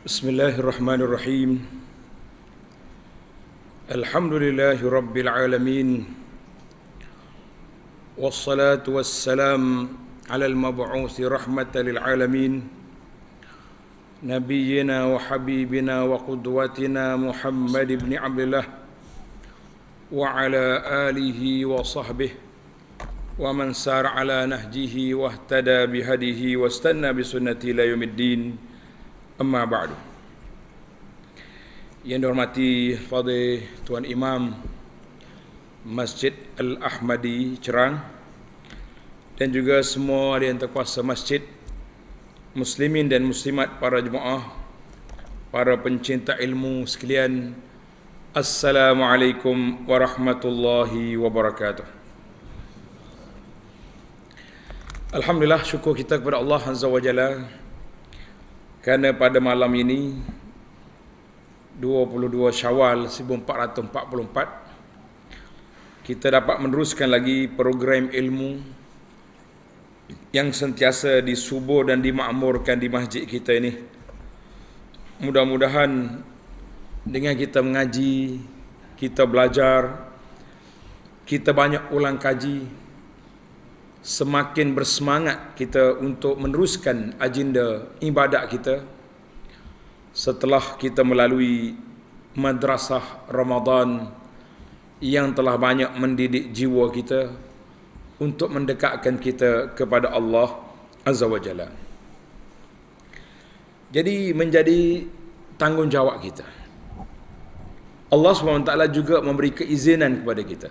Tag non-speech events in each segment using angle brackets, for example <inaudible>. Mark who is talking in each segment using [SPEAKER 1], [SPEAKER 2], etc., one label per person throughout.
[SPEAKER 1] بسم الله الرحمن الرحيم الحمد لله رب العالمين والصلاه والسلام على المبعوث رحمه للعالمين نبينا وحبيبنا وقدوتنا محمد بن عبد الله وعلى اله وصحبه ومن سار على نهجه واهتدى بهديه واستنى بسنته الى يوم الدين Amma ba'du Yang dihormati Fadhi Tuan Imam Masjid Al-Ahmadi Cerang Dan juga semua ada yang terkuasa masjid Muslimin dan muslimat para jemaah Para pencinta ilmu sekalian Assalamualaikum warahmatullahi wabarakatuh Alhamdulillah syukur kita kepada Allah Azza wa Jalla kerana pada malam ini 22 Syawal 1444 kita dapat meneruskan lagi program ilmu yang sentiasa disubuh dan dimakmurkan di masjid kita ini. Mudah-mudahan dengan kita mengaji, kita belajar, kita banyak ulang kaji, semakin bersemangat kita untuk meneruskan agenda ibadat kita setelah kita melalui madrasah Ramadan yang telah banyak mendidik jiwa kita untuk mendekatkan kita kepada Allah Azza wa Jalla. Jadi menjadi tanggungjawab kita. Allah SWT juga memberi keizinan kepada kita.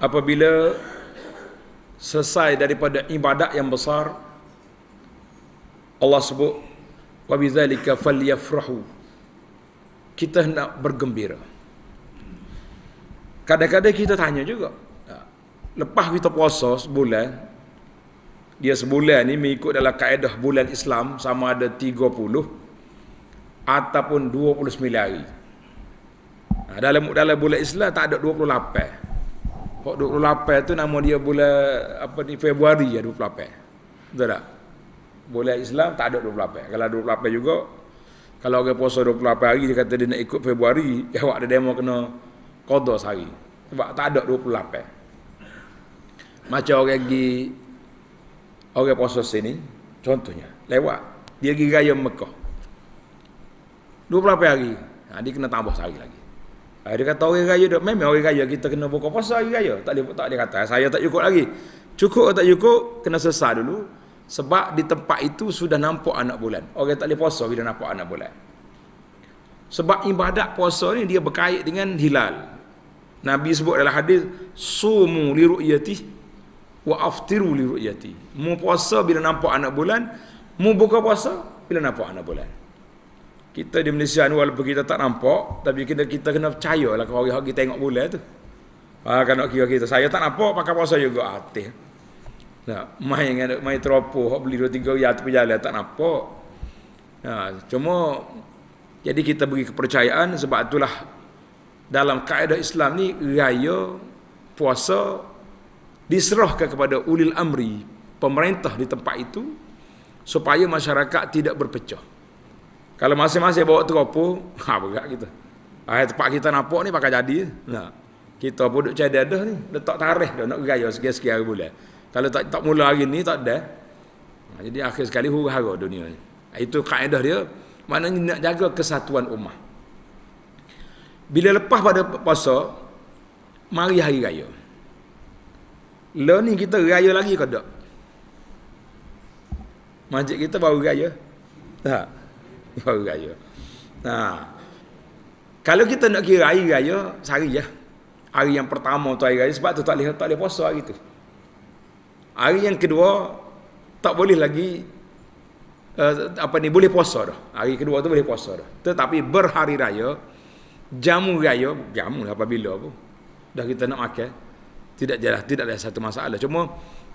[SPEAKER 1] Apabila selesai daripada ibadat yang besar Allah sebut wa bizalika falyafrahu kita hendak bergembira kadang-kadang kita tanya juga ha. lepas kita puasa sebulan dia sebulan ni mengikut dalam kaedah bulan Islam sama ada 30 ataupun 29 hari ha, dalam dalam bulan Islam tak ada 28 28 tu nama dia bulan apa ni Februari ya 28. Betul tak? Bulan Islam tak ada 28. Kalau 28 juga kalau orang puasa 28 hari dia kata dia nak ikut Februari, ya <laughs> awak ada demo kena qada sehari. Sebab tak ada 28. Macam orang pergi orang puasa sini contohnya lewat dia pergi raya Mekah. 28 hari. Ha, dia kena tambah sehari lagi. Ha, dia kata orang raya dok memang orang raya kita kena buka puasa hari raya. Tak boleh tak dia kata saya tak cukup lagi. Cukup atau tak cukup kena selesai dulu sebab di tempat itu sudah nampak anak bulan. Orang tak boleh puasa bila nampak anak bulan. Sebab ibadat puasa ni dia berkait dengan hilal. Nabi sebut dalam hadis sumu li ru'yati wa aftiru li ru'yati. Mu puasa bila nampak anak bulan, mu buka puasa bila nampak anak bulan kita di Malaysia ni walaupun kita tak nampak tapi kita kita kena lah kalau hari-hari kita tengok bulan tu ah ha, kan kira kita saya tak nampak pakai puasa juga hati nah lah, main dengan main teropo hok beli dua tiga ria tepi jalan tak nampak nah ha, cuma jadi kita bagi kepercayaan sebab itulah dalam kaedah Islam ni raya puasa diserahkan kepada ulil amri pemerintah di tempat itu supaya masyarakat tidak berpecah. Kalau masing-masing bawa teropong, <laughs> ha berat kita. Ah tempat kita nampak ni pakai jadi. Nah. Kita pun duk cari dadah ni, letak tarikh dah nak gaya sekali-sekali hari bulan. Kalau tak tak mula hari ni tak ada. Nah, ha, jadi akhir sekali huru-hara dunia ni. Itu kaedah dia, mana nak jaga kesatuan umat. Bila lepas pada puasa, mari hari raya. Lo ni kita raya lagi ke tak? Masjid kita baru raya. Tak baru raya. Ha. Kalau kita nak kira hari raya, sehari ya. Hari yang pertama tu hari raya sebab tu tak boleh tak boleh puasa hari tu. Hari yang kedua tak boleh lagi uh, apa ni boleh puasa dah. Hari kedua tu boleh puasa dah. Tetapi berhari raya jamu raya, jamu lah apabila pun dah kita nak makan tidak jelas tidak ada satu masalah cuma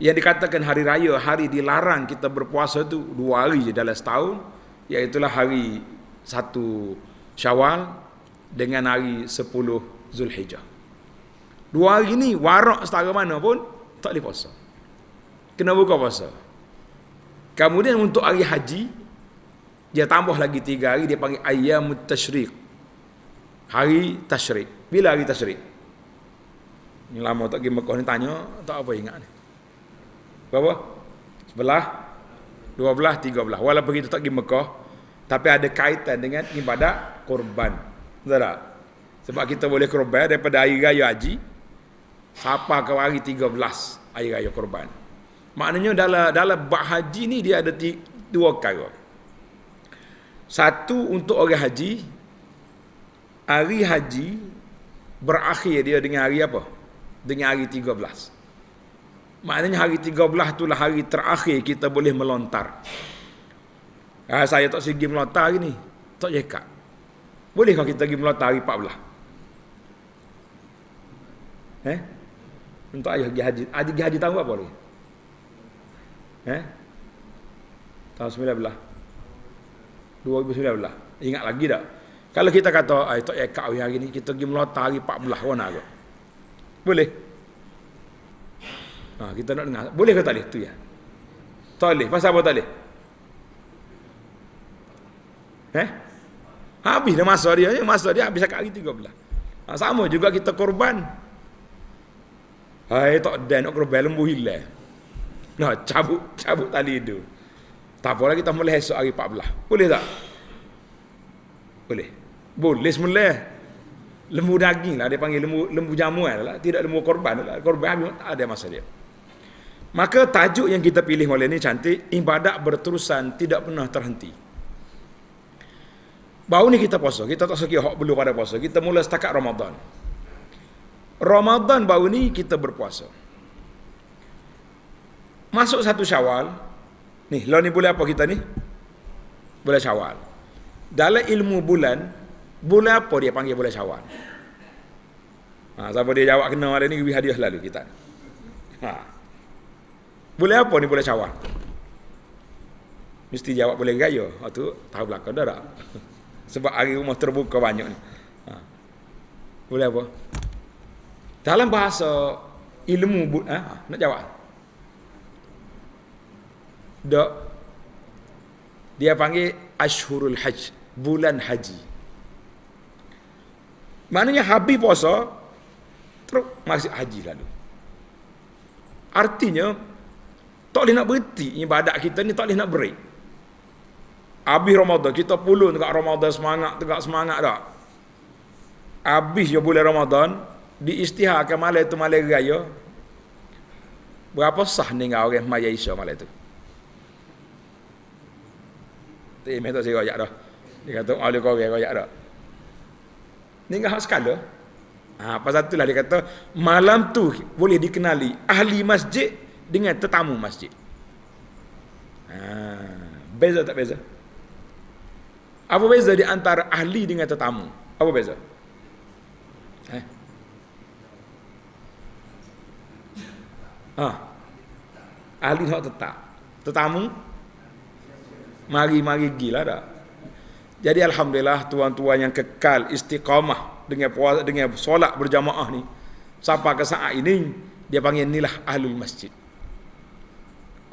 [SPEAKER 1] yang dikatakan hari raya hari dilarang kita berpuasa tu dua hari je dalam setahun Iaitulah hari satu Syawal dengan hari sepuluh Zulhijjah. Dua hari ni warak setara mana pun tak boleh puasa. Kena buka puasa. Kemudian untuk hari haji, dia tambah lagi tiga hari, dia panggil ayam tashriq. Hari tashriq. Bila hari tashriq? Ini lama tak pergi Mekah ni tanya, tak apa ingat ni. Berapa? Sebelah 12, 13. Walaupun kita tak pergi Mekah, tapi ada kaitan dengan ibadat korban. Betul tak? Sebab kita boleh korban daripada hari raya haji, sampai ke hari 13 hari raya korban. Maknanya dalam dalam bak haji ni dia ada dua perkara. Satu untuk orang haji, hari haji berakhir dia dengan hari apa? Dengan hari 13 maknanya hari 13 itulah hari terakhir kita boleh melontar. Ha, saya tak sigi melontar hari ni. Tak jekak. Bolehkah kita pergi melontar hari 14? Eh? Untuk ayah pergi haji. Haji ah, pergi haji tahu apa lagi? Eh? Tahun 19. 2019. Ingat lagi tak? Kalau kita kata, ayah tak jekak hari ni, kita pergi melontar hari 14. Warna Boleh? Boleh? Ha, kita nak dengar. Boleh ke tak boleh? Itu ya. Tak boleh. Pasal apa tak boleh? Eh? Habis dah masa dia. Ya, masa dia habis sekali tiga belah. Ha, sama juga kita korban. Hai, eh, tak ada nak korban lembu hilang. Nah, ha, cabut, cabut tali itu. Tak apa lagi, kita mulai esok hari 14. Boleh tak? Boleh. Boleh semula. Lembu daging lah, dia panggil lembu, lembu jamuan lah. Tidak lembu korban lah. Korban habis, ada masa dia. Maka tajuk yang kita pilih malam ini cantik, ibadat berterusan tidak pernah terhenti. Baru ni kita puasa, kita tak sekiranya hak belum pada puasa, kita mula setakat Ramadan. Ramadan baru ni kita berpuasa. Masuk satu syawal, ni, lo ni boleh apa kita ni? Boleh syawal. Dalam ilmu bulan, boleh apa dia panggil boleh syawal? Ha, siapa dia jawab kena malam ni, hadiah lalu kita. Ha. Boleh apa ni boleh cawan? Mesti jawab boleh gaya. Ha tu tahu belaka dah tak? <laughs> Sebab hari rumah terbuka banyak ni. Ha. Boleh apa? Dalam bahasa ilmu but eh, ha? nak jawab. Dok. Dia panggil Ashurul Hajj, bulan haji. Maknanya habis puasa, terus masih haji lalu. Artinya tak boleh nak berhenti ibadat kita ni tak boleh nak break. Habis Ramadan kita pulun dekat Ramadan semangat tegak semangat dah. Habis je bulan Ramadan diistiharkan malam itu malam raya. Berapa sah ni dengan orang maya isya malam itu? Tak ada saya rakyat dah. Dia kata, oleh kau orang rakyat dah. Ini tidak sekali. Ha, pasal itulah dia kata, malam tu boleh dikenali ahli masjid dengan tetamu masjid. Ha, beza tak beza? Apa beza di antara ahli dengan tetamu? Apa beza? Eh? Ha. Ahli hak tetap. Tetamu mari-mari gila dah. Jadi alhamdulillah tuan-tuan yang kekal istiqamah dengan puasa dengan solat berjamaah ni sampai ke saat ini dia panggil inilah ahlul masjid.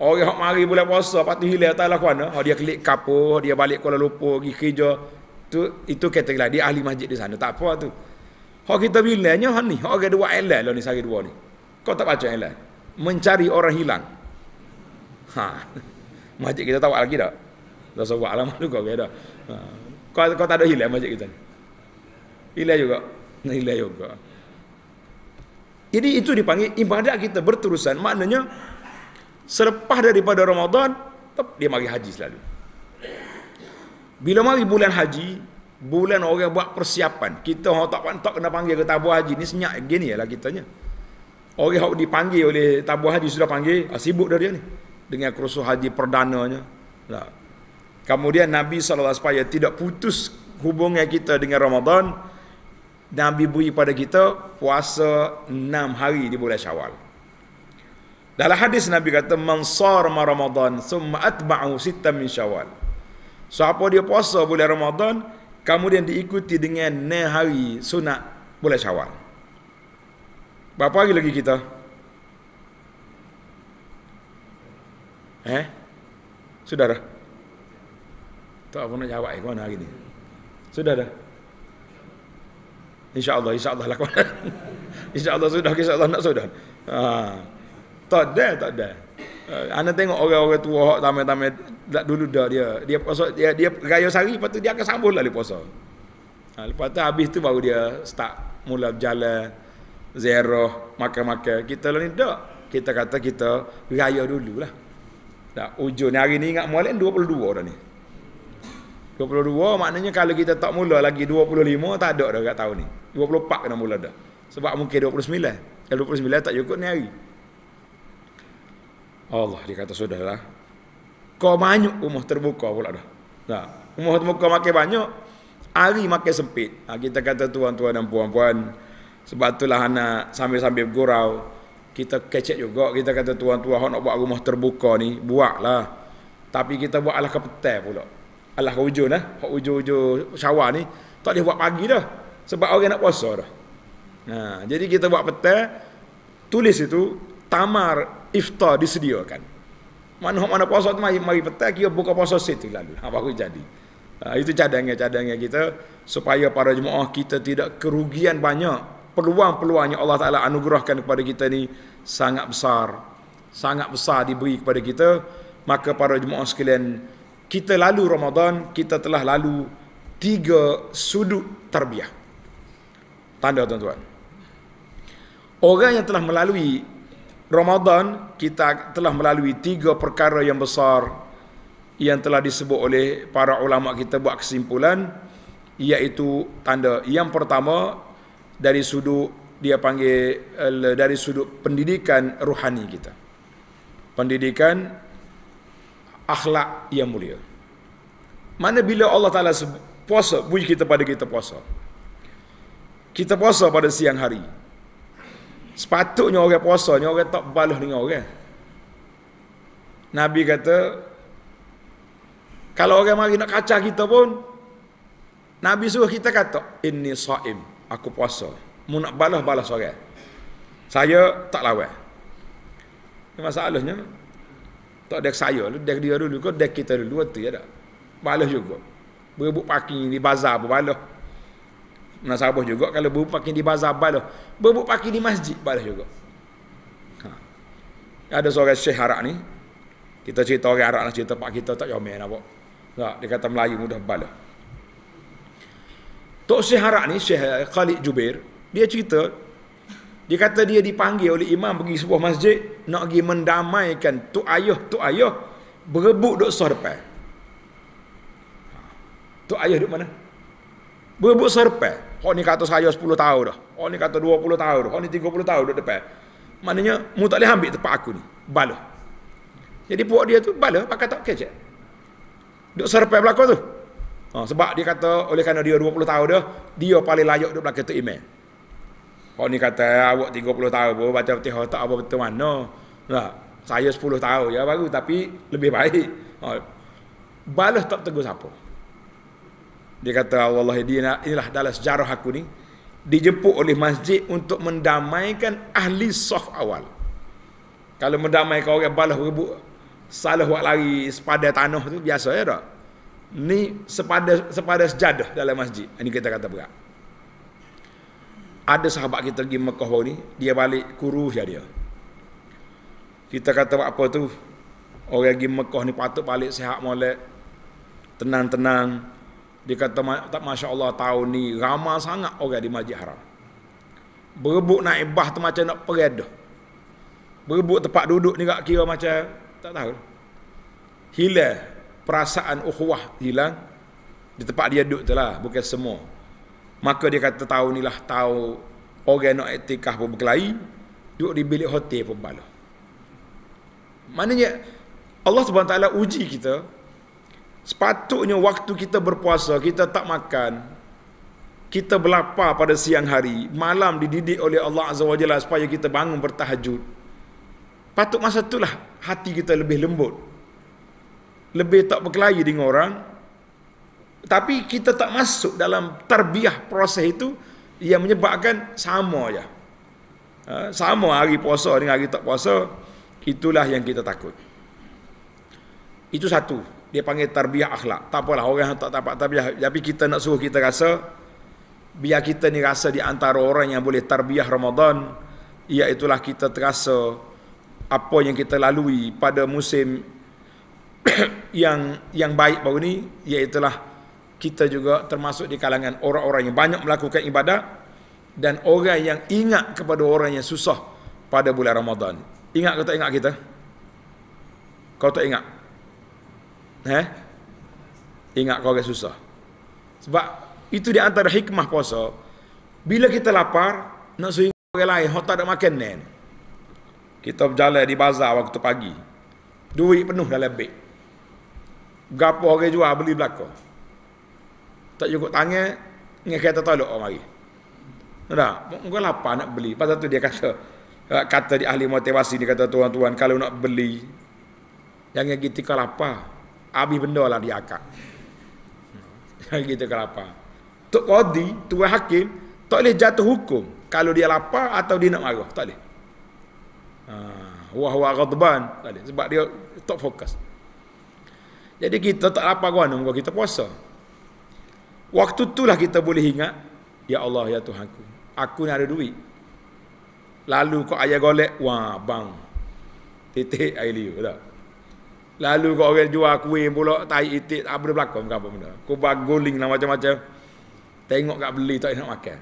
[SPEAKER 1] Orang yang mari bulan puasa lepas tu hilang tak lakuan dah. Eh. Oh, dia kelik kapur, dia balik Kuala Lumpur pergi kerja. Tu itu kata lah dia ahli masjid di sana. Tak apa tu. Hak kita bilangnya hak ni, orang dua elal lah ni sehari dua ni. Kau tak baca elal. Mencari orang hilang. Ha. <laughs> Masjid kita tahu lagi dah. Dah sebab lah alam tu kau kira. Ha. Kau kau tak ada hilang masjid kita ni. Hilang juga. <laughs> Hilang juga. Jadi itu dipanggil ibadah kita berterusan maknanya selepas daripada Ramadan dia mari haji selalu bila mari bulan haji bulan orang buat persiapan kita orang tak pantok kena panggil ke tabu haji ini senyap gini lah kitanya orang yang dipanggil oleh tabu haji sudah panggil ah, sibuk dia ni dengan kerusuh haji perdananya lah. kemudian Nabi SAW supaya tidak putus hubungan kita dengan Ramadan Nabi beri pada kita puasa 6 hari di bulan syawal dalam hadis Nabi kata mansar ma Ramadan thumma atba'u sita min Syawal. Siapa dia puasa bulan Ramadan kemudian diikuti dengan ne hari sunat bulan Syawal. Berapa hari lagi kita? Eh? Sudah dah. Tak apa nak jawab eh, ke mana hari ni? Sudah dah. InsyaAllah, insyaAllah lah kawan. <laughs> InsyaAllah sudah, Allah nak sudah. Haa. Ah. Tak ada, tak ada. Eh, anda tengok orang-orang tua hak tamai-tamai dak dulu dah dia. Dia puasa dia dia gayo sari lepas tu dia akan sambung lah dia puasa. Ha, lepas tu habis tu baru dia start mula berjalan zero makan-makan. Kita lah ni dak. Kita kata kita dulu lah. Dak ujung ni hari ni ingat mualin 22 dah ni. 22 maknanya kalau kita tak mula lagi 25 tak ada dah kat tahun ni. 24 kena mula dah. Sebab mungkin 29. Kalau 29 tak cukup ni hari. Allah dikata kata sudahlah. Kau banyak umur terbuka pula dah. Nah, umur terbuka makin banyak, hari makin sempit. Nah, ha, kita kata tuan-tuan dan puan-puan, sebab itulah anak sambil-sambil gurau, kita kecek juga, kita kata tuan-tuan nak buat rumah terbuka ni, buatlah. Tapi kita buat alah kepetai pula. Alah ke hujung eh, ha? hujung-hujung syawal ni, tak boleh buat pagi dah. Sebab orang nak puasa dah. Nah, ha, jadi kita buat petai, tulis itu, tamar iftar disediakan. Mana mana puasa tu mari, mari petang kira buka puasa situ lalu. Ha, baru jadi. Ha, itu cadangan-cadangan kita supaya para jemaah kita tidak kerugian banyak. peluang peluangnya Allah Taala anugerahkan kepada kita ni sangat besar. Sangat besar diberi kepada kita. Maka para jemaah sekalian, kita lalu Ramadan, kita telah lalu tiga sudut terbiah. Tanda tuan-tuan. Orang yang telah melalui Ramadan kita telah melalui tiga perkara yang besar yang telah disebut oleh para ulama kita buat kesimpulan iaitu tanda yang pertama dari sudut dia panggil eh, dari sudut pendidikan rohani kita pendidikan akhlak yang mulia mana bila Allah Taala puasa bunyi kita pada kita puasa kita puasa pada siang hari Sepatutnya orang puasa ni orang tak balas dengan orang. Nabi kata kalau orang mari nak kacau kita pun Nabi suruh kita kata ini saim, aku puasa. Mu nak balas balas orang. Saya tak lawan. masalahnya tak dek saya, dek dia dulu ke dek kita dulu waktu ya Balas juga. Berebut parking di bazar pun balas. Nasabah juga kalau berbuat pakai di bazar balah. Berbuat pakai di masjid balah juga. Ha. Ada seorang syekh Arab ni. Kita cerita orang Arab lah cerita pak kita tak jomel nak buat. Tak, dia kata Melayu mudah balah. Tok Syekh Arab ni, Syekh Khalid Jubir dia cerita, dia kata dia dipanggil oleh imam pergi sebuah masjid, nak pergi mendamaikan Tok Ayah, Tok Ayah, berebut duk sorpan. Ha. Tok Ayah duk mana? Berebut sorpan. Hok ni kata saya 10 tahun dah. Hok ni kata 20 tahun dah. Hok ni 30 tahun dah depan. Maknanya mu tak boleh ambil tempat aku ni. Balah. Jadi puak dia tu balah pakai tak kecek. Duk serpai belakang tu. Ha, sebab dia kata oleh kerana dia 20 tahun dah, dia paling layak duduk belakang tu imam. Kau ni kata awak 30 tahun pun baca peti tak apa betul mana. Lah, saya 10 tahun ya baru tapi lebih baik. Ha, balas tak tegur siapa dia kata wallahi dia inilah dalam sejarah aku ni dijemput oleh masjid untuk mendamaikan ahli saf awal kalau mendamaikan orang balas ribut salah buat lari sepada tanah tu biasa ya tak ni sepada sepada sejadah dalam masjid ini kita kata berat ada sahabat kita pergi Mekah baru ni dia balik kurus ya dia kita kata apa tu orang pergi Mekah ni patut balik sehat molek tenang-tenang dia kata tak masya Allah tahun ni ramah sangat orang di Masjid Haram. Berebut nak ibah tu macam nak perih dah. Berebut tempat duduk ni tak kira macam tak tahu. Hilang perasaan ukhuwah hilang di tempat dia duduk tu lah bukan semua. Maka dia kata tahun ni lah tahu orang nak etikah pun berkelahi duduk di bilik hotel pun balah. Maknanya Allah Subhanahu uji kita Sepatutnya waktu kita berpuasa, kita tak makan, kita berlapar pada siang hari, malam dididik oleh Allah Azza wa Jalla supaya kita bangun bertahajud. Patut masa itulah hati kita lebih lembut. Lebih tak berkelahi dengan orang. Tapi kita tak masuk dalam terbiah proses itu yang menyebabkan sama saja. Ha, sama hari puasa dengan hari tak puasa, itulah yang kita takut. Itu satu dia panggil tarbiah akhlak. Tak apalah orang tak dapat tarbiah. Tapi kita nak suruh kita rasa biar kita ni rasa di antara orang yang boleh tarbiah Ramadan iaitulah kita terasa apa yang kita lalui pada musim <coughs> yang yang baik baru ni iaitulah kita juga termasuk di kalangan orang-orang yang banyak melakukan ibadat dan orang yang ingat kepada orang yang susah pada bulan Ramadan. Ingat ke tak ingat kita? Kau tak ingat? Eh? Ingat kau orang susah. Sebab itu di antara hikmah puasa. Bila kita lapar, nak suruh orang lain, kau tak ada makan ni. Kita berjalan di bazar waktu pagi. Duit penuh dalam beg. Gapo orang jual beli belakang. Tak cukup tangan, ni kereta tolok orang lagi. Nah, kau lapar nak beli. Pasal tu dia kata, kata di ahli motivasi ni kata tuan-tuan, kalau nak beli, jangan kita lapar habis benda lah dia akak. Hmm. <laughs> Kita kelapa. Tok Qadi, Tuan Hakim, tak boleh jatuh hukum kalau dia lapar atau dia nak marah. Tak boleh. Ha, wah wah wah tak tadi sebab dia tak fokus. Jadi kita tak apa guna muka kita puasa. Waktu itulah kita boleh ingat ya Allah ya Tuhanku. Aku ni ada duit. Lalu kau ayah golek wah bang. Titik air liu, tak? Lalu kau orang jual kuih pula, tai itik, tak boleh berlaku. Bukan apa benda. Kau buat guling lah macam-macam. Tengok kat beli, tak nak makan.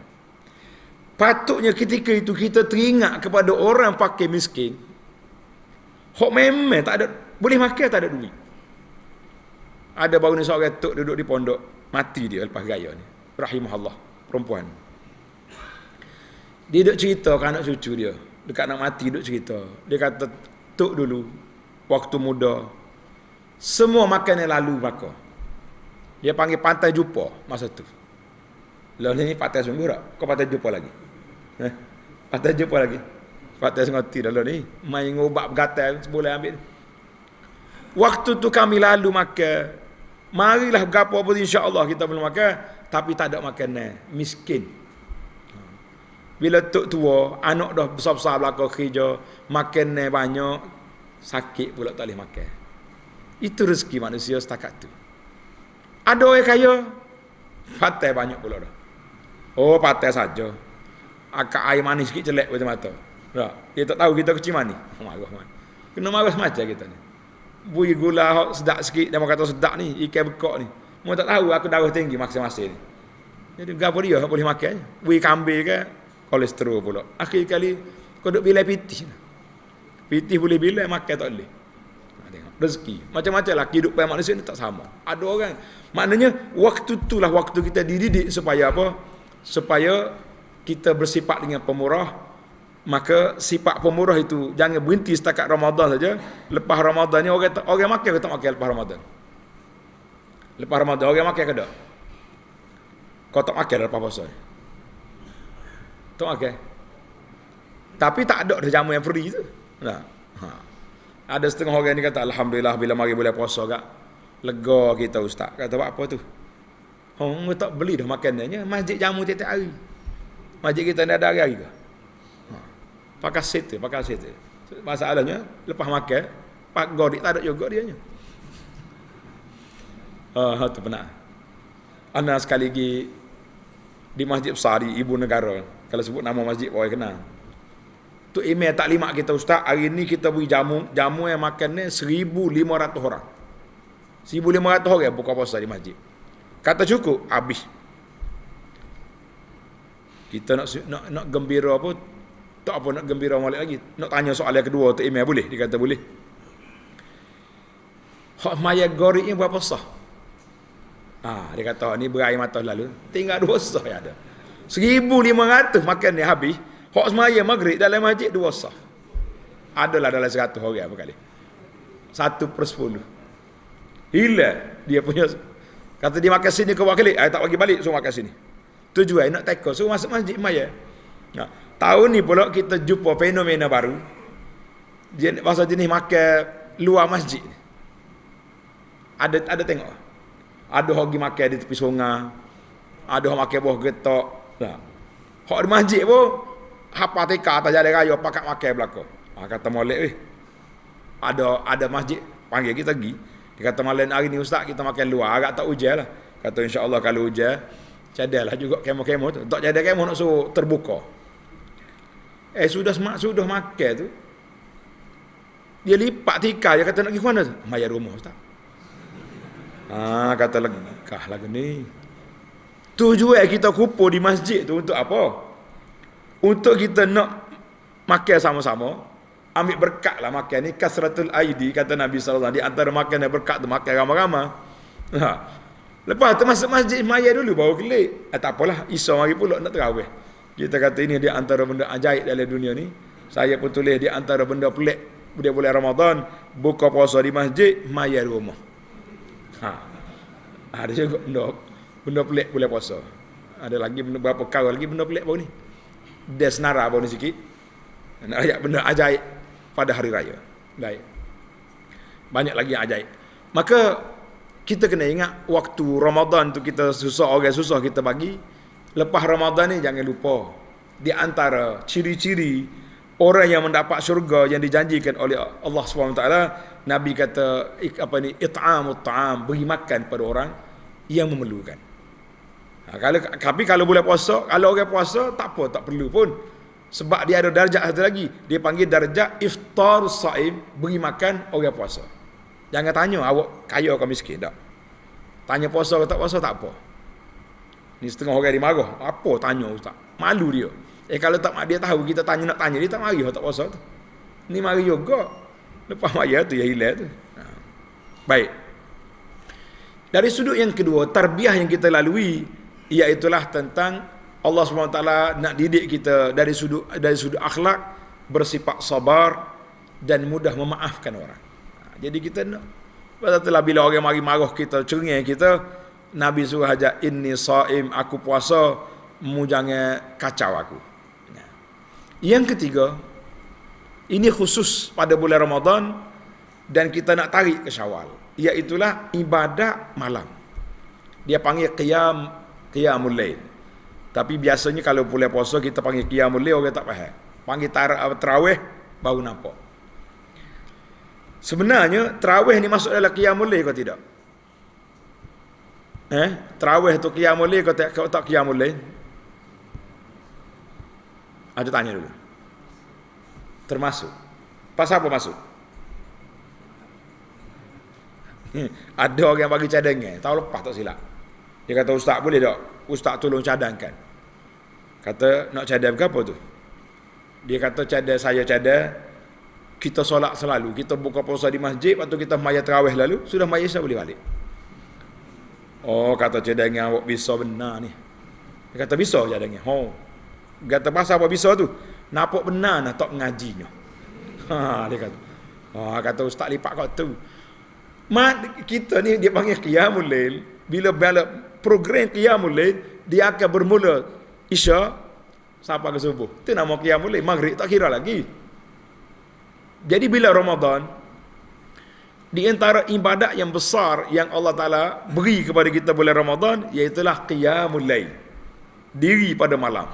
[SPEAKER 1] Patutnya ketika itu kita teringat kepada orang pakai miskin. Hok memang tak ada, boleh makan tak ada duit. Ada baru ni seorang tok duduk di pondok. Mati dia lepas gaya ni. Rahimahullah, perempuan. Dia duduk cerita ke anak cucu dia. Dekat nak mati duduk cerita. Dia kata, tok dulu, waktu muda, semua makanan lalu belaka. Dia panggil pantai jumpa masa tu. Lalu ni pantai sungguh tak? Kau pantai jumpa lagi? Eh? Pantai jumpa lagi? Pantai sengerti dalam ni. Main ubat bergatal Boleh ambil. Waktu tu kami lalu makan. Marilah berapa pun Insya Allah kita belum makan. Tapi tak ada makanan. Miskin. Bila tu tua, anak dah besar-besar belakang kerja. Makanan banyak. Sakit pula tak boleh makan. Itu rezeki manusia setakat tu. Ada orang kaya, patah banyak pula dah. Oh, patah saja. Akak air manis sikit jelek macam mata. Tak, dia tak tahu kita kecil mani. Oh, marah mani. Kena marah semacam kita ni. Bui gula sedap sikit, dia kata sedap ni, ikan bekok ni. Mereka tak tahu aku darah tinggi masing-masing ni. Jadi gapa dia boleh makan. Bui kambing ke, kolesterol pula. Akhir kali, kau duduk bila piti. Piti boleh bilai makan tak boleh rezeki. Macam-macam lah kehidupan manusia ni tak sama. Ada orang. Maknanya waktu itulah waktu kita dididik supaya apa? Supaya kita bersifat dengan pemurah. Maka sifat pemurah itu jangan berhenti setakat Ramadan saja. Lepas Ramadan ni orang tak, orang makan ke tak makan lepas Ramadan? Lepas Ramadan orang makan ke tak? Kau tak makan lepas puasa. Tak makan. Tapi tak ada dah jamu yang free tu. Nah. Ada setengah orang ni kata alhamdulillah bila mari boleh puasa gak. Lega kita ustaz. Kata buat apa tu? Hong oh, tak beli dah makanannya. Masjid jamu tiap-tiap hari. Masjid kita ni ada hari-hari ke? Ha. Pakai situ, pakai situ. Masalahnya lepas makan, pak godik tak ada juga dia nya. Ha, ah, ha, uh, tu pernah. Ana sekali lagi di masjid besar di ibu negara. Kalau sebut nama masjid boleh kenal. Tu Imel tak lima kita ustaz, hari ni kita beri jamu, jamu yang makan ni 1,500 orang. 1,500 orang buka puasa di masjid. Kata cukup, habis. Kita nak nak, nak gembira apa, tak apa nak gembira malik lagi. Nak tanya soalan yang kedua tu Imel boleh? Dikata boleh. Hak maya gori ni berapa sah? Ha, ah, dia kata ni berair mata lalu. Tinggal dua sah yang ada. 1,500 makan ni habis. Hak semaya maghrib dalam masjid dua saf. Adalah dalam seratu orang apa kali. Satu per sepuluh. Hila dia punya. Kata dia makan sini ke wakili. Saya tak bagi balik suruh makan sini. Tujuan nak teka suruh masuk masjid maya. Nah, ya. tahun ni pula kita jumpa fenomena baru. Jen, pasal jenis makan luar masjid. Ada ada tengok. Ada orang makan di tepi sungai. Ada orang makan buah getok. Nah. Hak di masjid pun hapa tika atas jalan raya pakat makan belako. Ha, ah, kata molek weh. Ada ada masjid panggil kita pergi. Dia kata malam hari ni ustaz kita makan luar agak tak hujan lah. Kata insyaAllah kalau hujan lah juga kemo-kemo tu. Tak jadi kemo nak suruh terbuka. Eh sudah semak sudah makan tu. Dia lipat tika dia kata nak pergi mana tu? Mayar rumah ustaz. Ha, kata lekah lah ni. Tujuan kita kumpul di masjid tu untuk apa? untuk kita nak makan sama-sama ambil berkat lah makan ni kasratul aidi kata Nabi SAW di antara makan yang berkat tu makan ramai-ramai ha. lepas tu masuk masjid maya dulu baru kelik eh, tak apalah isu mari pula nak terawih kita kata ini di antara benda ajaib dalam dunia ni saya pun tulis di antara benda pelik dia boleh Ramadan buka puasa di masjid maya rumah ha. ada juga benda benda pelik boleh puasa ada lagi benda, berapa kali lagi benda pelik baru ni des nara bau ni sikit. Ayat benda ajaib pada hari raya. Baik. Banyak lagi yang ajaib. Maka kita kena ingat waktu Ramadan tu kita susah orang okay, susah kita bagi. Lepas Ramadan ni jangan lupa di antara ciri-ciri orang yang mendapat syurga yang dijanjikan oleh Allah SWT Nabi kata apa ni it'amut ta'am beri makan pada orang yang memerlukan Ha, kalau tapi kalau boleh puasa, kalau orang puasa tak apa, tak perlu pun. Sebab dia ada darjah satu lagi. Dia panggil darjah iftar saim, beri makan orang puasa. Jangan tanya awak kaya atau miskin tak. Tanya puasa atau tak puasa tak apa. Ni setengah orang dia marah. Apa tanya ustaz? Malu dia. Eh kalau tak dia tahu kita tanya nak tanya dia tak mari tak puasa tu. Ni mari juga. Lepas mari tu ya hilang tu. Ha. Baik. Dari sudut yang kedua, tarbiyah yang kita lalui, iaitulah tentang Allah SWT nak didik kita dari sudut dari sudut akhlak bersifat sabar dan mudah memaafkan orang. Ha, jadi kita nak Padahal lah bila orang mari marah kita, cerengai kita, Nabi suruh hajat, inni sa'im, aku puasa, mu jangan kacau aku. Ya. Yang ketiga, ini khusus pada bulan Ramadan, dan kita nak tarik ke syawal. Iaitulah ibadat malam. Dia panggil qiyam qiyamul lain. Tapi biasanya kalau pulih puasa kita panggil qiyamul lain orang tak faham. Panggil tarawih baru nampak. Sebenarnya tarawih ni masuk dalam qiyamul lain ke tidak? Eh, tarawih tu qiyamul lain ke tak tak qiyamul lain? Ada ah, tanya dulu. Termasuk. Pasal apa masuk? <laughs> ada orang yang bagi cadangan, tahu lepas tak silap. Dia kata ustaz boleh tak? Ustaz tolong cadangkan. Kata nak cadang ke apa tu? Dia kata cadar saya cadar kita solat selalu. Kita buka puasa di masjid waktu kita maya terawih lalu. Sudah maya saya boleh balik. Oh kata cadangnya awak bisa benar ni. Dia kata bisa cadangnya. Oh. Kata pasal apa bisa tu? Nampak benar nak tak ngajinya. Ha, dia kata. Oh, kata ustaz lipat kau tu. Mat, kita ni dia panggil qiyamul Bila balap program qiyamul lail dia akan bermula isya sampai ke subuh. Itu nama qiyamul lail. Maghrib tak kira lagi. Jadi bila Ramadan di antara ibadat yang besar yang Allah Taala beri kepada kita bulan Ramadan iaitu qiyamul lail. Diri pada malam.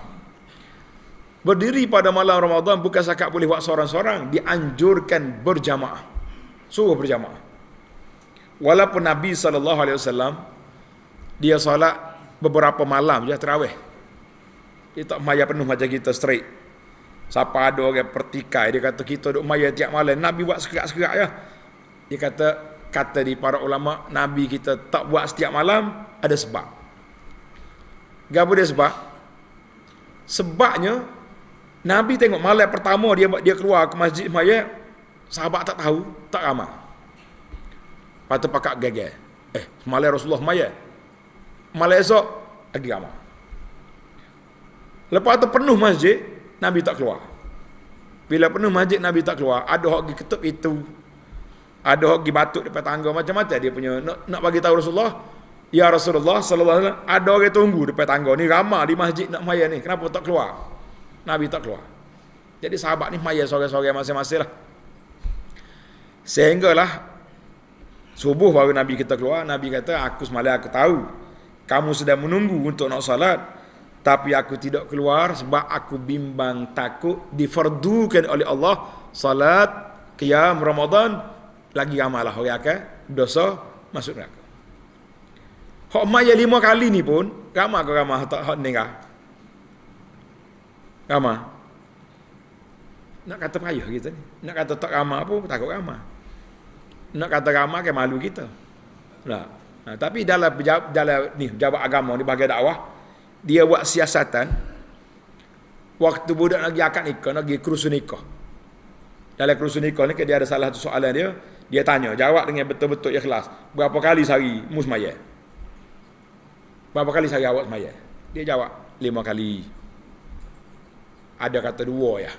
[SPEAKER 1] Berdiri pada malam Ramadan bukan sekak boleh buat seorang-seorang, dianjurkan berjamaah. Suruh berjamaah. Walaupun Nabi sallallahu alaihi wasallam dia solat beberapa malam je terawih. Dia tak maya penuh macam kita straight. Siapa ada orang yang pertikai, dia kata kita duk maya tiap malam. Nabi buat sekerak-sekerak je. Dia kata, kata di para ulama, Nabi kita tak buat setiap malam, ada sebab. Gak dia sebab? Sebabnya, Nabi tengok malam pertama dia dia keluar ke masjid maya, sahabat tak tahu, tak ramah. Lepas tu pakak gagal. Eh, malam Rasulullah maya malam esok lagi ramai. Lepas tu penuh masjid, Nabi tak keluar. Bila penuh masjid, Nabi tak keluar. Ada orang pergi ketuk itu. Ada orang pergi batuk depan tangga macam-macam. Dia punya, nak, nak bagi tahu Rasulullah. Ya Rasulullah SAW, ada orang tunggu depan tangga. Ni ramai di masjid nak maya ni. Kenapa tak keluar? Nabi tak keluar. Jadi sahabat ni maya sore-sore masing-masing lah. Sehinggalah, subuh baru Nabi kita keluar. Nabi kata, aku semalam aku tahu kamu sedang menunggu untuk nak salat tapi aku tidak keluar sebab aku bimbang takut difardukan oleh Allah salat qiyam Ramadan lagi amalah orang akan dosa masuk neraka. Hak mai lima kali ni pun ramah ke ramah tak hak ni kah? Ramah. Nak kata payah kita ni. Nak kata tak ramah pun takut ramah. Nak kata ramah ke malu kita. Tak. Nah. Ha, tapi dalam dalam ni jawab agama ni bahagian dakwah dia buat siasatan waktu budak lagi akad nikah lagi pergi kerusi nikah. Dalam kerusi nikah ni kan dia ada salah satu soalan dia, dia tanya jawab dengan betul-betul ikhlas, berapa kali sehari musmaya? Berapa kali sehari awak semaya? Dia jawab lima kali. Ada kata dua ya.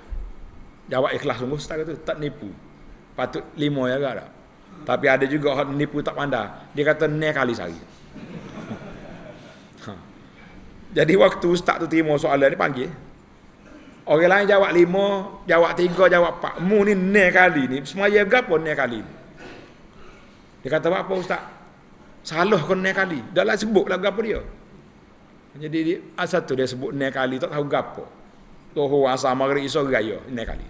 [SPEAKER 1] Jawab ikhlas sungguh setakat tu tak nipu. Patut lima ya gara. Tapi ada juga orang nipu tak pandai. Dia kata ni kali sehari. Ha. Jadi waktu ustaz tu terima soalan ni panggil. Orang lain jawab lima, jawab tiga, jawab empat. Mu ni ni kali ni. Semuanya berapa ni kali ni. Dia kata apa ustaz? Salah kau ni kali. Dah lah sebut lah berapa dia. Jadi asal tu dia sebut ni kali tak tahu berapa. Tuhu asal maghrib iso gaya ni kali.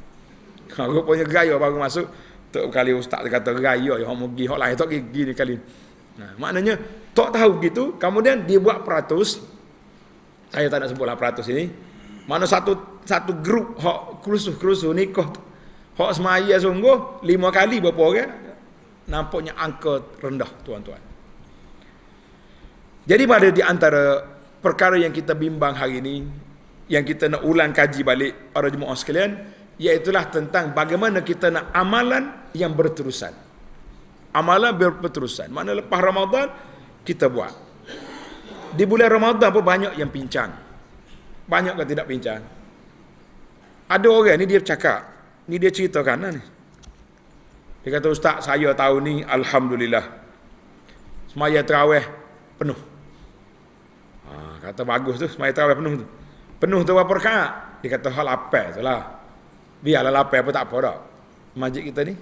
[SPEAKER 1] Ha, rupanya gaya baru masuk. Tok kali ustaz dia kata raya yang orang pergi hok lain tok pergi ni kali. Nah, maknanya tok tahu gitu. kemudian dia buat peratus. Saya tak nak sebutlah peratus ini. Mana satu satu grup hok kerusuh-kerusuh nikah Hok semaya sungguh lima kali berapa orang? Nampaknya angka rendah tuan-tuan. Jadi pada di antara perkara yang kita bimbang hari ini yang kita nak ulang kaji balik para jemaah sekalian, Iaitulah tentang bagaimana kita nak amalan yang berterusan. Amalan berterusan. Mana lepas Ramadan, kita buat. Di bulan Ramadan pun banyak yang pincang. Banyak kan tidak pincang. Ada orang ni dia cakap. Ni dia ceritakan lah ni. Dia kata, Ustaz saya tahu ni Alhamdulillah. Semaya terawih penuh. Ha, kata bagus tu, semaya terawih penuh tu. Penuh tu apa kak? Dia kata, hal apa tu lah. Biarlah lapar pun tak apa dah. Masjid kita ni.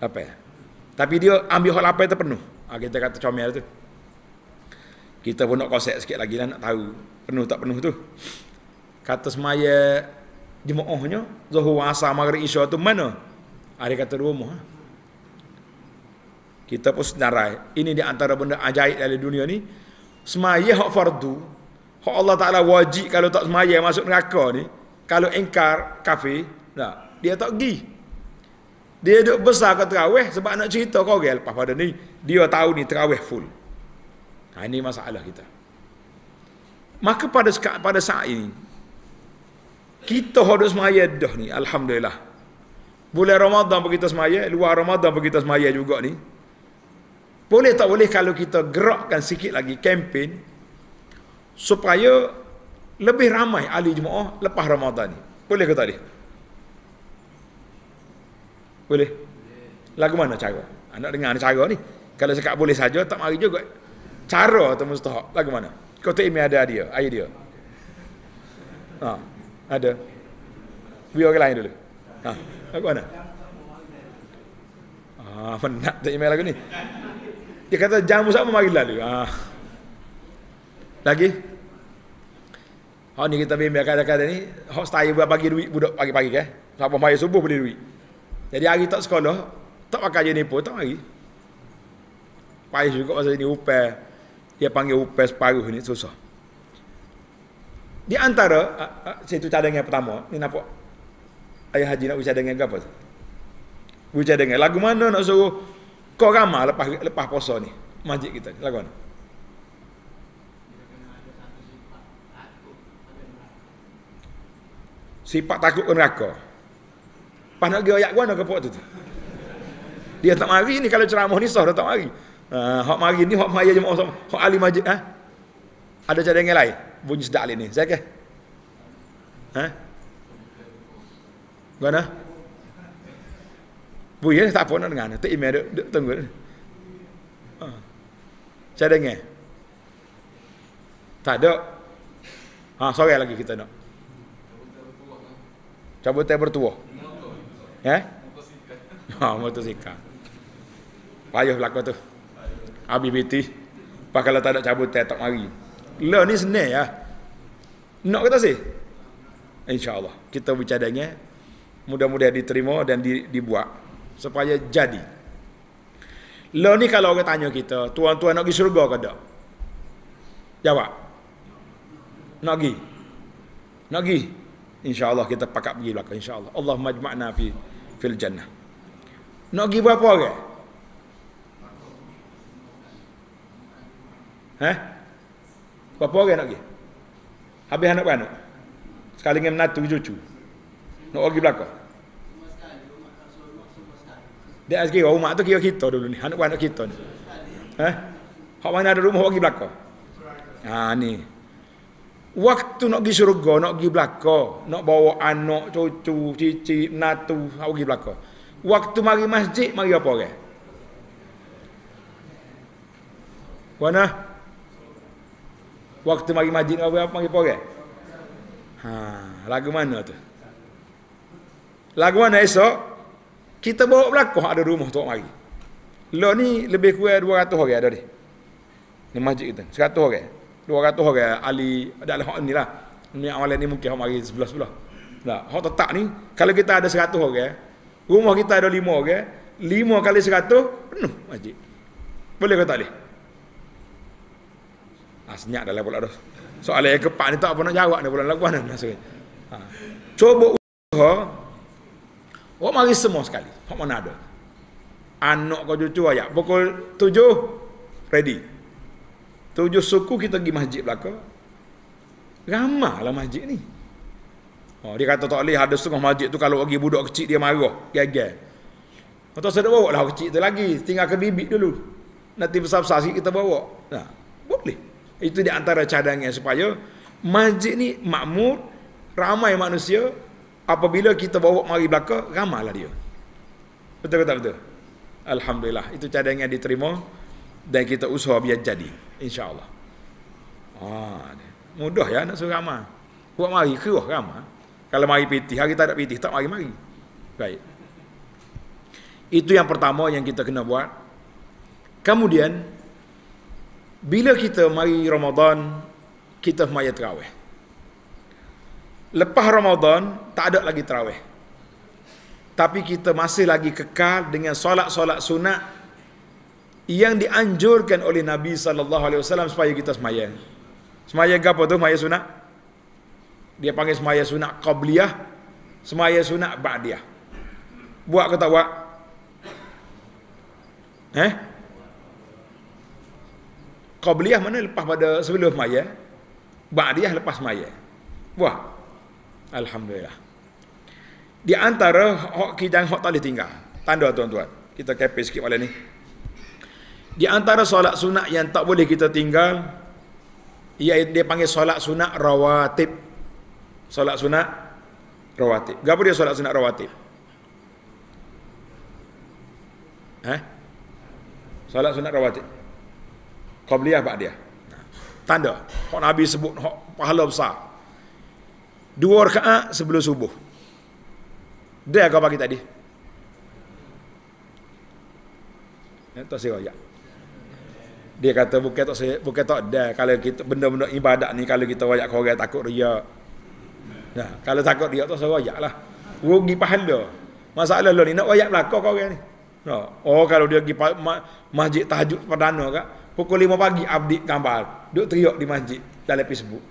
[SPEAKER 1] Lapar. Tapi dia ambil hak lapar penuh Ha, kita kata comel tu. Kita pun nak kosek sikit lagi lah nak tahu. Penuh tak penuh tu. Kata semaya jemaahnya. Zohor asal maghrib isya tu mana? Ada ah, ha, kata rumah. Kita pun senarai. Ini di antara benda ajaib dari dunia ni. Semaya hak fardu. Hak Allah Ta'ala wajib kalau tak semaya masuk neraka ni kalau engkar kafe, nah, dia tak pergi. Dia duduk besar kat terawih sebab nak cerita kau gel lepas pada ni. Dia tahu ni terawih full. Nah, ini masalah kita. Maka pada pada saat ini, kita harus semaya dah ni, Alhamdulillah. boleh Ramadan bagi kita semaya, luar Ramadan bagi kita semaya juga ni. Boleh tak boleh kalau kita gerakkan sikit lagi kempen supaya lebih ramai ahli jemaah lepas Ramadan ni. Boleh ke tak boleh? Boleh. Lagu mana cara? Anda ah, dengar ni cara ni. Kalau cakap boleh saja tak mari juga. Cara atau mustahak lagu mana? Kau tak ada idea, idea. idea. Ha, ada. Biar orang lain dulu. Ha, lagu mana? Ah, ha, menak tak email lagu ni. Dia kata jangan sama mari lalu. Ha. Lagi? Ha ni kita bimbing kadang-kadang ni, hok stay buat bagi duit budak pagi-pagi ke. Siapa mai subuh beli duit. Jadi hari tak sekolah, tak pakai je ni pun tak mari. Pai juga masa ni upah. Dia panggil upah separuh ni susah. Di antara situ cadangan pertama, ni nampak ayah haji nak bercadangan ke apa? Bercadangan lagu mana nak suruh kau ramah lepas lepas puasa ni masjid kita lagu mana? sifat takut ke neraka. Pas nak pergi ayat gua nak kepok tu. Dia tak mari ni kalau ceramah ni sah dah tak mari. Ha uh, hak mari ni hak maya jemaah sama. Hak ahli majlis ha? Ada cara yang lain bunyi sedak ni. Saya ke? Ha? Mana? Buya tak pun, nak dengar. Tak email duk tunggu. Ha. Saya dengar. Tak ada. Ha sore lagi kita nak cabutan bertuah. Ya? Eh? Motosikal. Eh? Oh, ha, motosikal. Payuh belaka tu. Habis biti. Pak kalau tak ada cabutan tak mari. Lo lah, ni senang ya. Nak kata sih? InsyaAllah. Kita bercadangnya. mudah mudah diterima dan di, dibuat. Supaya jadi. Lo lah, ni kalau orang tanya kita. Tuan-tuan nak pergi surga ke tak? Jawab. Nak pergi? Nak pergi? InsyaAllah kita pakat pergi belakang. InsyaAllah. Allah majma'na fi fil jannah. Nak pergi berapa orang? Hah? Ha? Berapa orang nak pergi? Habis anak beranak? Sekali dengan menatu cucu. Nak pergi belakang? Dia asyik kira rumah tu kira kita dulu ni. Anak beranak kita ni. Ha? Hak mana ada rumah, hak pergi belakang? Ha ni waktu nak pergi syurga, nak pergi belaka, nak bawa anak, cucu, cici, natu, nak pergi belaka. Waktu mari masjid, mari apa ke? Mana? Waktu mari masjid, mari apa, mari apa ke? Ha, lagu mana tu? Lagu mana esok? Kita bawa belaka ada rumah tu mari. Lo ni lebih kurang 200 orang ada ni. Ni masjid kita, 100 orang. 200 orang ahli dalam hak ni lah. Ni awalan ni mungkin hak mari sebelah sebelah. Nah, hak tetap ni kalau kita ada 100 orang, rumah kita ada 5 orang, 5 kali 100 penuh masjid. Boleh ke tak boleh? Ah senyap dalam pula dah. Soalan yang keempat ni tak apa nak jawab ni bulan lagu ni Ha. Cuba usaha. Hak mari semua sekali. Hak mana ada? Anak kau cucu ayat pukul 7 ready. Tujuh suku kita pergi masjid belakang. Ramahlah masjid ni. Oh, dia kata tak boleh ada setengah masjid tu kalau pergi budak kecil dia marah. Gagal. Atau saya bawa lah kecil tu lagi. Tinggal ke bibit dulu. Nanti besar-besar sikit kita bawa. Nah, boleh. Itu di antara cadangan supaya masjid ni makmur, ramai manusia. Apabila kita bawa mari belakang, ramahlah dia. Betul-betul? Alhamdulillah. Itu cadangan diterima dan kita usaha biar jadi insyaallah ha mudah ya nak suruh amal buat mari keruh ramah kalau mari piti hari tak ada piti tak mari mari baik itu yang pertama yang kita kena buat kemudian bila kita mari Ramadan kita mai terawih lepas Ramadan tak ada lagi terawih tapi kita masih lagi kekal dengan solat-solat sunat yang dianjurkan oleh Nabi sallallahu alaihi wasallam supaya kita semayang. Semayang apa tu? Semayang sunat. Dia panggil semayang sunat qabliyah, semayang sunat ba'diyah. Buat ke tak buat? Eh? Qabliyah mana lepas pada sebelum semayang? Ba'diyah lepas semayang. Buat. Alhamdulillah. Di antara hak kita yang hak tak boleh tinggal. Tanda tuan-tuan. Kita kepe sikit malam ni. Di antara solat sunat yang tak boleh kita tinggal ia dia panggil solat sunat rawatib Solat sunat rawatib Gapa dia solat sunat rawatib? Eh? Solat sunat rawatib Qabliyah pak dia Tanda Kalau Nabi sebut pahala besar Dua rakaat sebelum subuh Dia kau bagi tadi Tak sikap ya dia kata bukan tak saya bukan tak ada kalau kita benda-benda ibadat ni kalau kita wayak korang takut ria nah kalau takut ria tu saya lah rugi pahala masalah lo lah ni nak wayak belaka korang ni nah. oh kalau dia pergi ma- masjid tahajud perdana ke pukul 5 pagi abdi gambar duk teriak di masjid dalam Facebook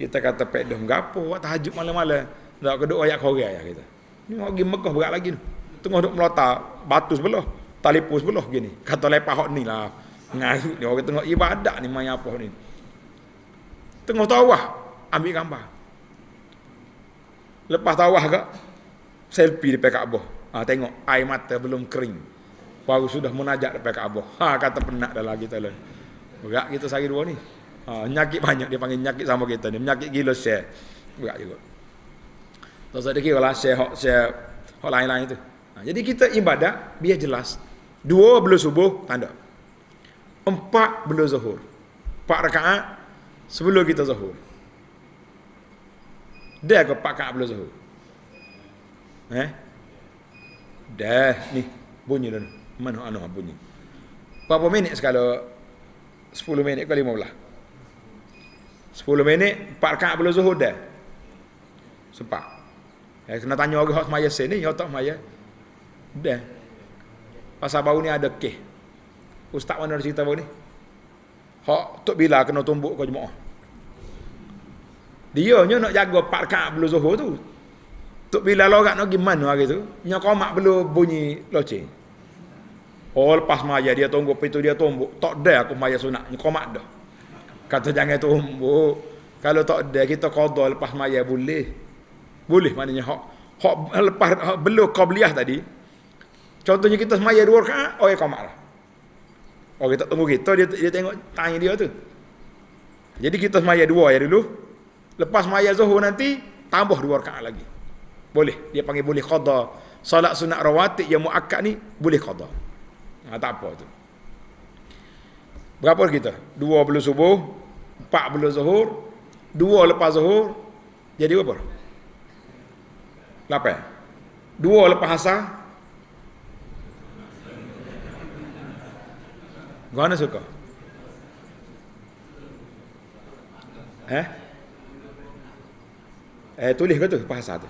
[SPEAKER 1] kita kata pek dah gapo buat tahajud malam-malam nak kedok wayak korang ya kita ni nak pergi Mekah berat lagi tu tengah duk melotak batu sebelah telefon sebelah gini kata lepas hok ni lah Ngarut dia orang tengok ibadat ni main apa ni. Tengah tawah ambil gambar. Lepas tawah ke selfie dekat Kaabah. Ah ha, tengok air mata belum kering. Baru sudah menajak dekat Kaabah. Ha kata penat dah lagi lah talan. Berat kita sehari dua ni. Ha nyakit banyak dia panggil nyakit sama kita ni. Menyakit gila saya. Berat juga. Tak usah dikira lah Saya hok share hok lain-lain tu. Ha, jadi kita ibadat biar jelas. Dua belum subuh tanda empat belum zuhur. Empat rakaat sebelum kita zuhur. Dah ke empat rakaat belum zuhur? Eh? Dah. Ni bunyi dah. Mana anu bunyi? Berapa minit sekalau Sepuluh minit ke lima belah? Sepuluh minit, empat rakaat belum zuhur dah. Sepak. Eh, kena tanya orang yang semaya sini, yang tak semaya. Dah. Pasal baru ni ada kek. Ustaz mana ada cerita apa ni? Hak tok bila kena tumbuk ke jemaah? Dia nya nak jaga empat rakaat belum Zuhur tu. Tok bila lorak nak gimana hari tu? Nya qomat belum bunyi loceng. Oh lepas maya dia tunggu pintu dia tumbuk. Tak ada aku maya sunat. Ni komat dah. Kata jangan tumbuk. Kalau tak ada kita kodoh lepas maya boleh. Boleh maknanya. Hak, hak, lepas hak, belum qabliyah tadi. Contohnya kita semaya dua kak. Oh ya lah. Orang tak tunggu kita dia dia tengok tanya dia tu. Jadi kita semaya dua ya dulu. Lepas semaya Zuhur nanti tambah dua rakaat lagi. Boleh. Dia panggil boleh qada. Salat sunat rawatib yang muakkad ni boleh qada. Ha, tak apa tu. Berapa kita? 20 subuh, 40 zuhur, dua lepas zuhur, jadi berapa? 8. Dua lepas asar, गाने से Eh, है ऐ तो लिखे तो पास आते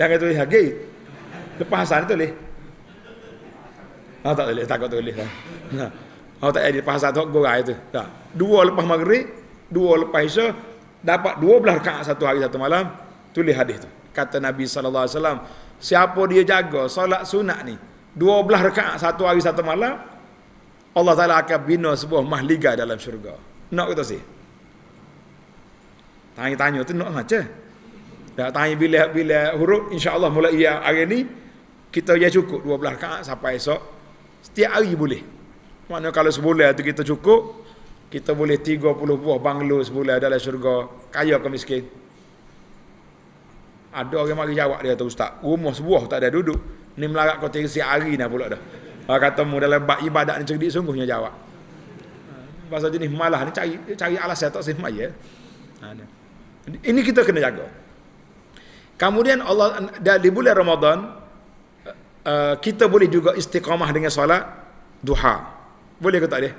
[SPEAKER 1] या तो लिखा गई तो पास आने तो ले हाँ तो ले ताको तो ले हाँ तो ऐ पास आते गो गाए तो दो dua lepas itu dapat dua belah rakaat satu hari satu malam tulis hadis itu kata Nabi sallallahu alaihi wasallam siapa dia jaga solat sunat ni Dua belah rekaat satu hari satu malam Allah Taala akan bina sebuah mahliga dalam syurga. Nak kita sih. Tanya-tanya tu nak ngaca. Dah tanya bila-bila huruf insya-Allah mulai ya hari ni kita ya cukup dua belah rakaat sampai esok. Setiap hari boleh. Mana kalau sebulan tu kita cukup kita boleh tiga puluh buah banglo sebulan dalam syurga kaya ke miskin. Ada orang mari jawab dia tu ustaz, rumah sebuah tak ada duduk. Ni melarat kau tengok si hari dah pula dah. Ha, kata mu dalam bab ibadat ni cerdik sungguhnya jawab. Ha, pasal jenis malah ni cari cari alasan tak sihat ya. Ha, ini kita kena jaga. Kemudian Allah di bulan Ramadan eh, eh, kita boleh juga istiqamah dengan solat duha. Boleh ke tak dia?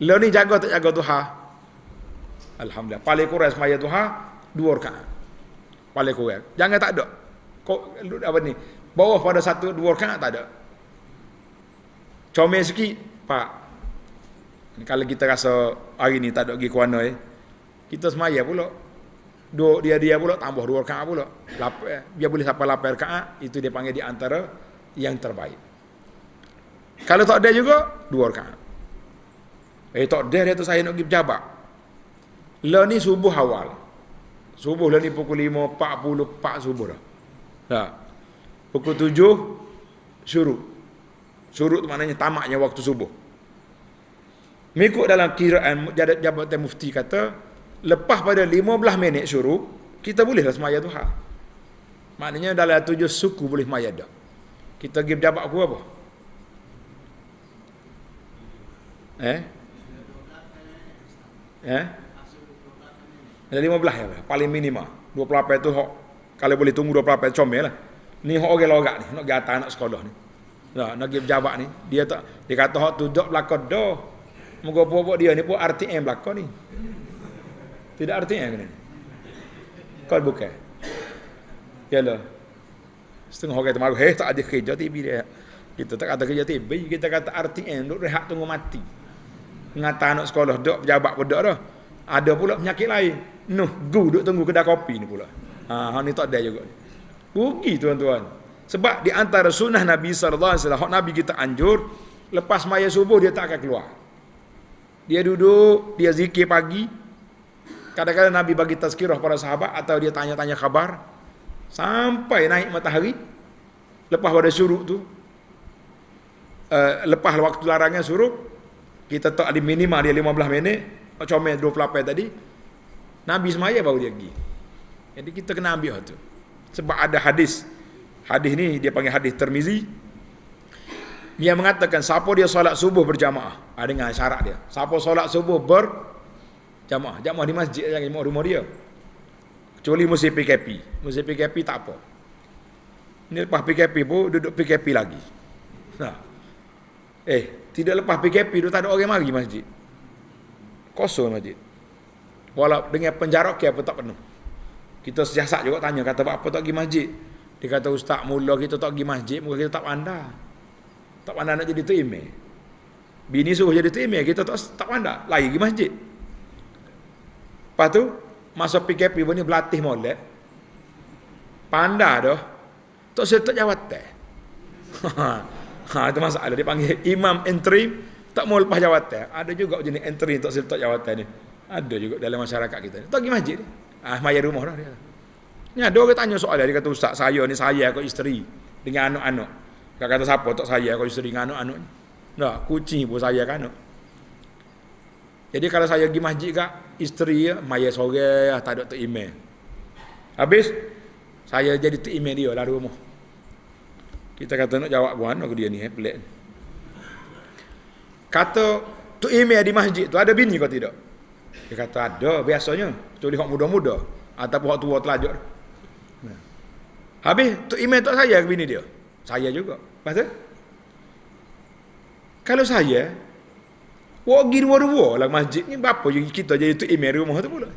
[SPEAKER 1] Lalu ni jaga tak jaga duha? Alhamdulillah. Paling kurang semaya duha, dua rakaat. Paling kurang. Jangan tak ada. Kok apa ni? Bawah pada satu dua orang tak ada. Comel sikit, Pak. Kalau kita rasa hari ni tak ada pergi ke mana eh. Kita semaya pula. Dua dia dia pula tambah dua orang pula. Lapa, eh, dia boleh sampai lapan rakaat, itu dia panggil di antara yang terbaik. Kalau tak ada juga dua rakaat. Eh tak ada dia tu saya nak pergi berjabat. Lo ni subuh awal. Subuh lah ni pukul 5.40 4 subuh dah. Tak. Ha pukul tujuh syuruk syuruk tu maknanya tamaknya waktu subuh mengikut dalam kiraan jabatan mufti kata lepas pada lima belah minit syuruk kita bolehlah semaya tuha maknanya dalam tujuh suku boleh semaya dah kita pergi berjabat aku apa eh eh ada lima belah ya lah. paling minima 28 tu kalau boleh tunggu 28 comel lah ni orang logak ni nak gata anak sekolah ni nah nak gi pejabat ni dia tak dia kata hak tu dok belako doh moga apa dia ni pun RTM belakang ni tidak RTM kan ni kau buka ya lo setengah orang kata heh tak ada kerja TV dia kita tak kata kerja TV kita kata RTM duk rehat tunggu mati ngata anak sekolah duduk pejabat pun duduk dah ada pula penyakit lain Nuh, gu duk tunggu kedai kopi ni pula. Ha, ni tak ada juga. Rugi tuan-tuan. Sebab di antara sunnah Nabi sallallahu alaihi wasallam, Nabi kita anjur lepas maya subuh dia tak akan keluar. Dia duduk, dia zikir pagi. Kadang-kadang Nabi bagi tazkirah para sahabat atau dia tanya-tanya khabar sampai naik matahari lepas pada suruh tu. Uh, lepas waktu larangnya suruh kita tak ada minimal dia 15 minit, macam 28 tadi. Nabi semaya baru dia pergi. Jadi kita kena ambil waktu sebab ada hadis hadis ni dia panggil hadis termizi dia mengatakan siapa dia solat subuh berjamaah ada ha, dengan syarat dia siapa solat subuh berjamaah, jamaah di masjid yang imam rumah dia kecuali musim PKP musim PKP tak apa ni lepas PKP pun duduk PKP lagi nah ha. eh tidak lepas PKP dia tak ada orang mari masjid kosong masjid walau dengan penjara ke apa tak penuh kita siasat juga tanya kata apa tak pergi masjid. Dia kata ustaz mula kita tak pergi masjid muka kita tak pandai. Tak pandai nak jadi tu Bini suruh jadi tu kita tak tak pandai lagi pergi masjid. Lepas tu masa PKP pun ni berlatih molek. Pandai dah. Tak saya tak jawab teh. <laughs> ha, itu masalah dia panggil imam entry tak mau lepas jawatan. Ada juga jenis entry tak saya tak jawatan ni. Ada juga dalam masyarakat kita. Tak pergi masjid. Dia. Ah mayar rumah dah dia. Ni ada orang tanya soalan dia kata ustaz saya ni saya kau isteri dengan anak-anak. Kau kata siapa tak saya kau isteri dengan anak-anak ni. Nah, kucing pun saya kan anak. Jadi kalau saya pergi masjid kak isteri ya mayar sore ah, tak ada tu email. Habis saya jadi tu email dia lah rumah. Kita kata nak jawab gua anak dia ni eh, pelik. Kata tu email di masjid tu ada bini kau tidak? Dia kata ada biasanya. Kecuali orang muda-muda. Ah, Ataupun orang tua telajak. Ya. Habis tu email tak saya ke bini dia. Saya juga. Pasti? Kalau saya, Wah, gini wah dua lah masjid ni. Bapa je kita jadi tu email rumah tu pula.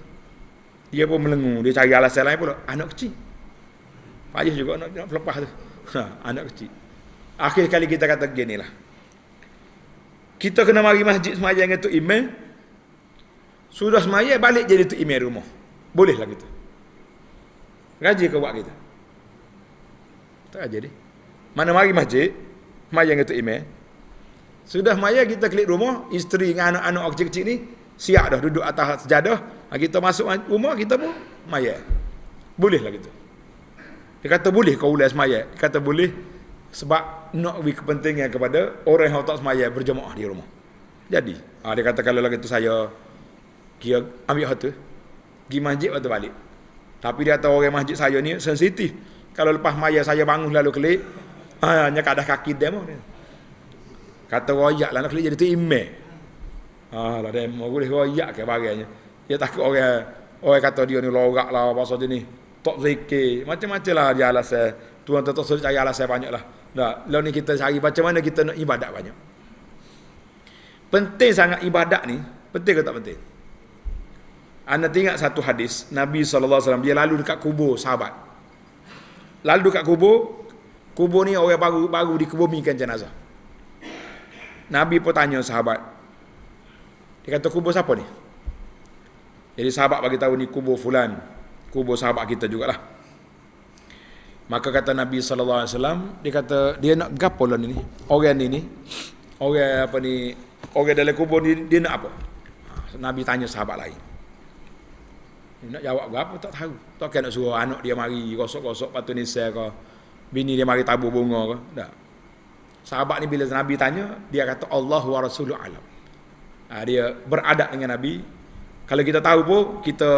[SPEAKER 1] Dia pun melengung. Dia cari alasan lain pula. Anak kecil. Payah juga nak, nak pelepas tu. Ha, anak kecil. Akhir kali kita kata gini lah. Kita kena mari masjid semayang dengan tu email. Sudah semaya balik jadi tu imam rumah. Bolehlah kita. Gaji ke buat kita. Tak jadi. Mana mari masjid, maya dengan tu imam. Sudah maya kita klik rumah, isteri dengan anak-anak kecil-kecil ni siap dah duduk atas sejadah. Ha, kita masuk rumah kita pun maya. Bolehlah kita. Dia kata boleh kau ulas maya. Dia kata boleh sebab nak bagi kepentingan kepada orang yang tak semaya berjemaah di rumah. Jadi, ha, dia kata kalau lagi tu saya dia ambil satu pergi masjid waktu balik tapi dia tahu orang masjid saya ni sensitif kalau lepas maya saya bangun lalu kelik ha, hanya kadah kaki dia mau kata royak lalu kelik jadi tu imeh Ah, lah dia mau boleh royak ke bagiannya. Dia takut orang orang kata dia ni lorak lah apa saja ni. Tok zikir, macam-macam lah dia alasan. Tuan tetap sulit cari alasan banyak lah. Nah, lalu ni kita cari macam mana kita nak ibadat banyak. Penting sangat ibadat ni, penting ke tak penting? Anda tengok satu hadis Nabi SAW Dia lalu dekat kubur sahabat Lalu dekat kubur Kubur ni orang baru baru dikebumikan jenazah Nabi pun tanya sahabat Dia kata kubur siapa ni? Jadi sahabat bagi tahu ni kubur fulan Kubur sahabat kita jugalah Maka kata Nabi SAW Dia kata dia nak gapolan ni Orang ni ni Orang apa ni Orang dalam kubur ni dia nak apa? Ha, Nabi tanya sahabat lain nak jawab apa tak tahu. Tak kena suruh anak dia mari gosok-gosok patu nisa ke. Bini dia mari tabur bunga ke. Tak. Sahabat ni bila Nabi tanya, dia kata Allah wa Rasulul Alam. Ha, dia beradab dengan Nabi. Kalau kita tahu pun, kita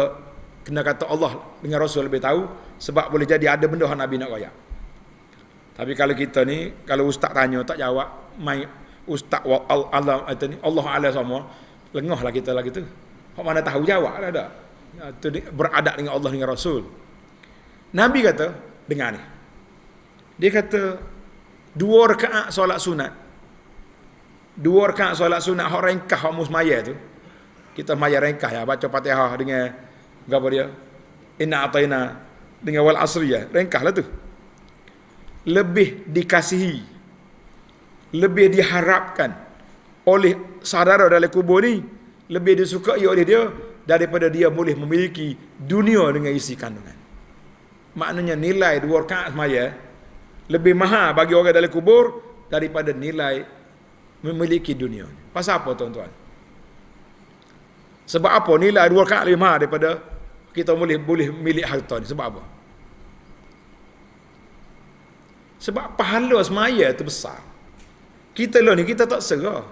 [SPEAKER 1] kena kata Allah dengan Rasul lebih tahu. Sebab boleh jadi ada benda yang Nabi nak royak. Tapi kalau kita ni, kalau ustaz tanya tak jawab, mai ustaz wa al alam itu ni, Allah Alam semua lengahlah kita lagi tu. Kok mana tahu jawab lah dah. Ya, beradab dengan Allah dengan Rasul. Nabi kata, dengar ni. Dia kata, dua rekaat solat sunat. Dua rekaat solat sunat, orang rengkah, orang musmaya tu. Kita maya rengkah ya, baca patihah dengan, berapa dia? Inna atayna dengan wal asri ya Rengkah lah tu. Lebih dikasihi. Lebih diharapkan oleh saudara dari kubur ni. Lebih disukai oleh dia daripada dia boleh memiliki dunia dengan isi kandungan. Maknanya nilai dua rakaat semaya lebih mahal bagi orang dalam kubur daripada nilai memiliki dunia. Pasal apa tuan-tuan? Sebab apa nilai dua rakaat lebih mahal daripada kita boleh boleh milik harta ni? Sebab apa? Sebab pahala semaya tu besar. Kita lo ni kita tak serah.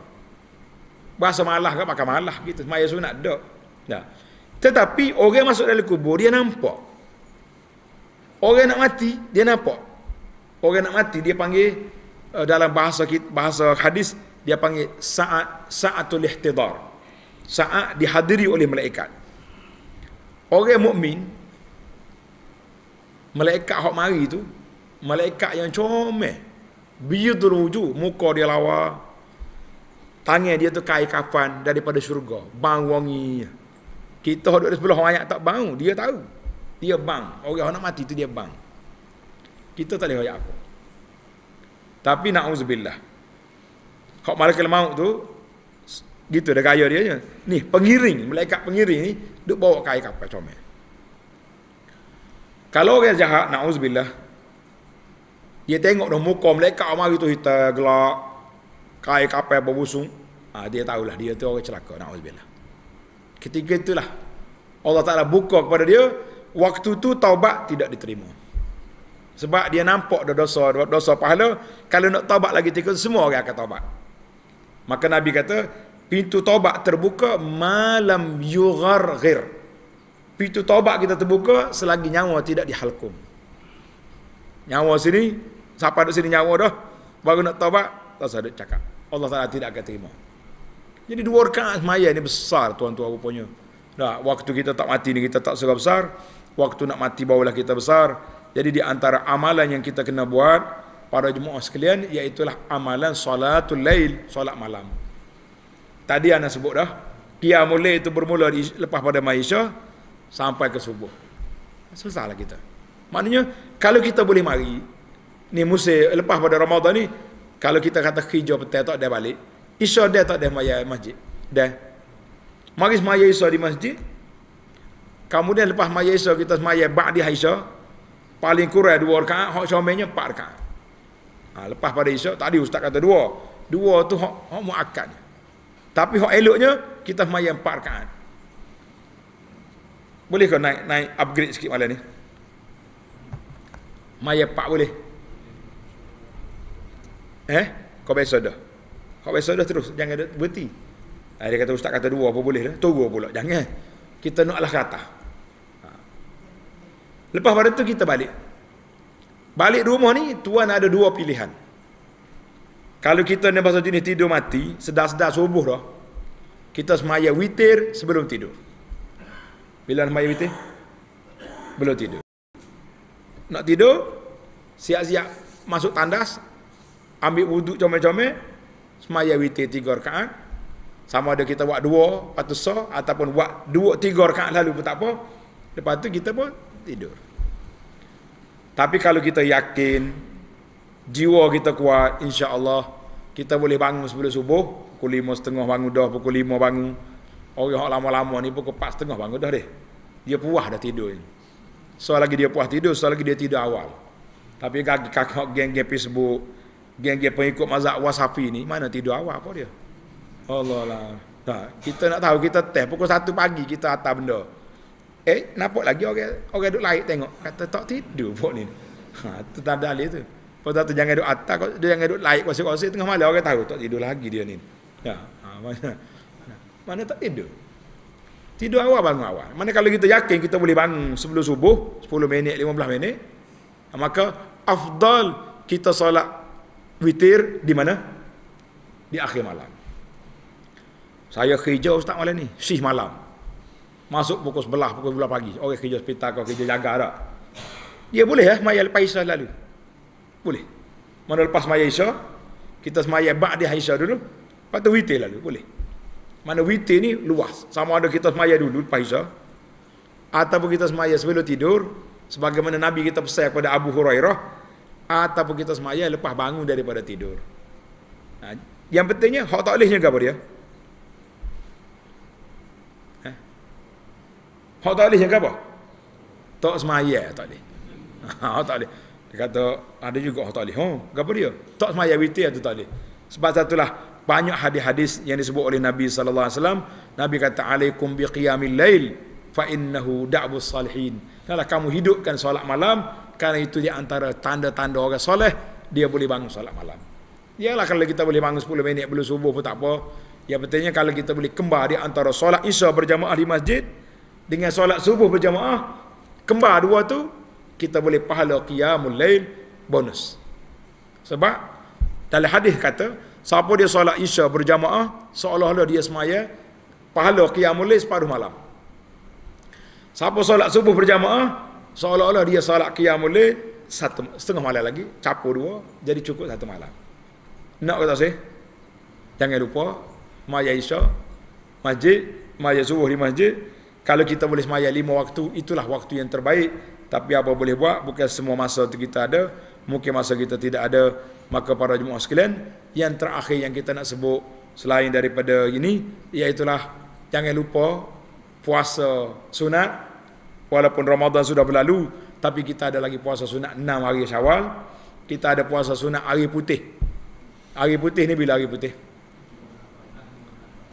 [SPEAKER 1] Bahasa malah kan makan malah gitu. Semaya sunat dok. Nah. Tetapi orang masuk dalam kubur dia nampak. Orang nak mati dia nampak. Orang nak mati dia panggil uh, dalam bahasa bahasa hadis dia panggil saat saatul ihtidar. Saat dihadiri oleh malaikat. Orang mukmin malaikat hok mari tu malaikat yang comel biyudul wujud muka dia lawa tangan dia tu kai kafan daripada syurga bang wanginya kita duduk di sebelah orang ayat tak bangun, dia tahu. Dia bang. Orang nak mati tu dia bang. Kita tak boleh ayat apa. Tapi na'udzubillah. kalau malakil maut tu, gitu dah gaya dia je. Ni, pengiring, malaikat pengiring ni, duduk bawa kain kapal comel. Kalau orang jahat, nak na'udzubillah, dia tengok dah muka malaikat orang itu hitam, gelap, kain kapal berbusung, ha, dia tahulah, dia tu orang celaka, na'udzubillah. Ketika itulah Allah Ta'ala buka kepada dia Waktu tu taubat tidak diterima Sebab dia nampak dah dosa Dosa pahala Kalau nak taubat lagi tiga Semua orang akan taubat Maka Nabi kata Pintu taubat terbuka Malam yugar ghir Pintu taubat kita terbuka Selagi nyawa tidak dihalkum Nyawa sini Siapa ada sini nyawa dah Baru nak taubat Tak sadut cakap Allah Ta'ala tidak akan terima jadi dua rakaat semayang ni besar tuan-tuan rupanya. Nah, waktu kita tak mati ni kita tak segera besar. Waktu nak mati bawalah kita besar. Jadi di antara amalan yang kita kena buat para jemaah sekalian iaitu amalan solatul lail, solat malam. Tadi ana sebut dah, qiyamul mulai itu bermula di, lepas pada maisha sampai ke subuh. Susahlah kita. Maknanya kalau kita boleh mari ni musim lepas pada Ramadan ni kalau kita kata hijau petai tak dia balik Isa dia tak ada maya masjid. Dia. Mari maya Isa di masjid. Kemudian lepas maya Isa, kita semaya Ba'di Isa. Paling kurang dua rekaat, hak suaminya empat rekaat. Ha, lepas pada Isa, tadi ustaz kata dua. Dua tu hak, hak mu'akad. Tapi hak eloknya, kita maya empat rekaat. Boleh kau naik, naik upgrade sikit malam ni? Maya empat boleh? Eh? Kau biasa dah? Kau baik saudara terus. Jangan ada berhenti. Ah, dia kata ustaz kata dua apa boleh lah. Turun pula. Jangan. Kita nak alah kata. Ha. Lepas pada tu kita balik. Balik rumah ni tuan ada dua pilihan. Kalau kita ni bahasa jenis tidur mati. Sedar-sedar subuh dah. Kita semaya witir sebelum tidur. Bila semaya witir? Belum tidur. Nak tidur? Siap-siap masuk tandas. Ambil wuduk comel-comel semaya witi tiga rakaat sama ada kita buat dua patu so ataupun buat dua tiga rakaat lalu pun tak apa lepas tu kita pun tidur tapi kalau kita yakin jiwa kita kuat insya Allah kita boleh bangun sebelum subuh pukul lima setengah bangun dah pukul lima bangun orang yang lama-lama ni pukul setengah bangun dah deh dia puas dah tidur ni soal lagi dia puas tidur soal lagi dia tidur awal tapi kakak geng-geng Facebook geng-geng pengikut mazhab wasafi ni mana tidur awal apa dia Allah lah tak, kita nak tahu kita teh pukul 1 pagi kita atas benda eh nampak lagi orang okay, orang duduk laik tengok kata tak tidur pun ni <laughs> ha tu tak ada tu pada tu jangan duduk atas kau dia jangan duduk laik kuasa-kuasa tengah malam orang tahu tak tidur lagi dia ni ya ha, mana mana tak tidur tidur awal bangun awal mana kalau kita yakin kita boleh bangun sebelum subuh 10 minit 15 minit maka afdal kita solat witir di mana? Di akhir malam. Saya kerja ustaz malam ni, sih malam. Masuk pukul sebelah, pukul sebelah pagi. Orang kerja hospital kau kerja jaga tak? Dia boleh ya, eh, maya lepas Isya lalu. Boleh. Mana lepas maya Isya, kita semaya bak di Isya dulu, lepas tu witir lalu, boleh. Mana witir ni luas. Sama ada kita semaya dulu lepas Isya, ataupun kita semaya sebelum tidur, sebagaimana Nabi kita pesan kepada Abu Hurairah, ataupun kita semaya lepas bangun daripada tidur. Ha, yang pentingnya hak tak bolehnya gapo dia? Ha? Hak tak bolehnya gapo? Tak semayang tak boleh. <laughs> Ha, tak boleh. Dia kata ada juga hak tak boleh. Oh, dia? Tak semaya witir atau tak boleh. Sebab lah banyak hadis-hadis yang disebut oleh Nabi sallallahu alaihi wasallam, Nabi kata alaikum bi qiyamil lail fa innahu da'bus salihin. Kalau kamu hidupkan solat malam, Karena itu di antara tanda-tanda orang soleh, dia boleh bangun solat malam. Yalah kalau kita boleh bangun 10 minit belum subuh pun tak apa. Ya, pentingnya kalau kita boleh kembar di antara solat isya berjamaah di masjid dengan solat subuh berjamaah, kembar dua tu kita boleh pahala qiyamul lail bonus. Sebab dalam hadis kata, siapa dia solat isya berjamaah seolah-olah dia semaya pahala qiyamul lail separuh malam. Siapa solat subuh berjamaah, seolah-olah dia solat qiyam boleh satu setengah malam lagi capur dua jadi cukup satu malam nak kata sih jangan lupa maya isya masjid maya subuh di masjid kalau kita boleh semaya lima waktu itulah waktu yang terbaik tapi apa boleh buat bukan semua masa itu kita ada mungkin masa kita tidak ada maka para jemaah sekalian yang terakhir yang kita nak sebut selain daripada ini iaitulah jangan lupa puasa sunat walaupun Ramadan sudah berlalu tapi kita ada lagi puasa sunat 6 hari Syawal kita ada puasa sunat hari putih hari putih ni bila hari putih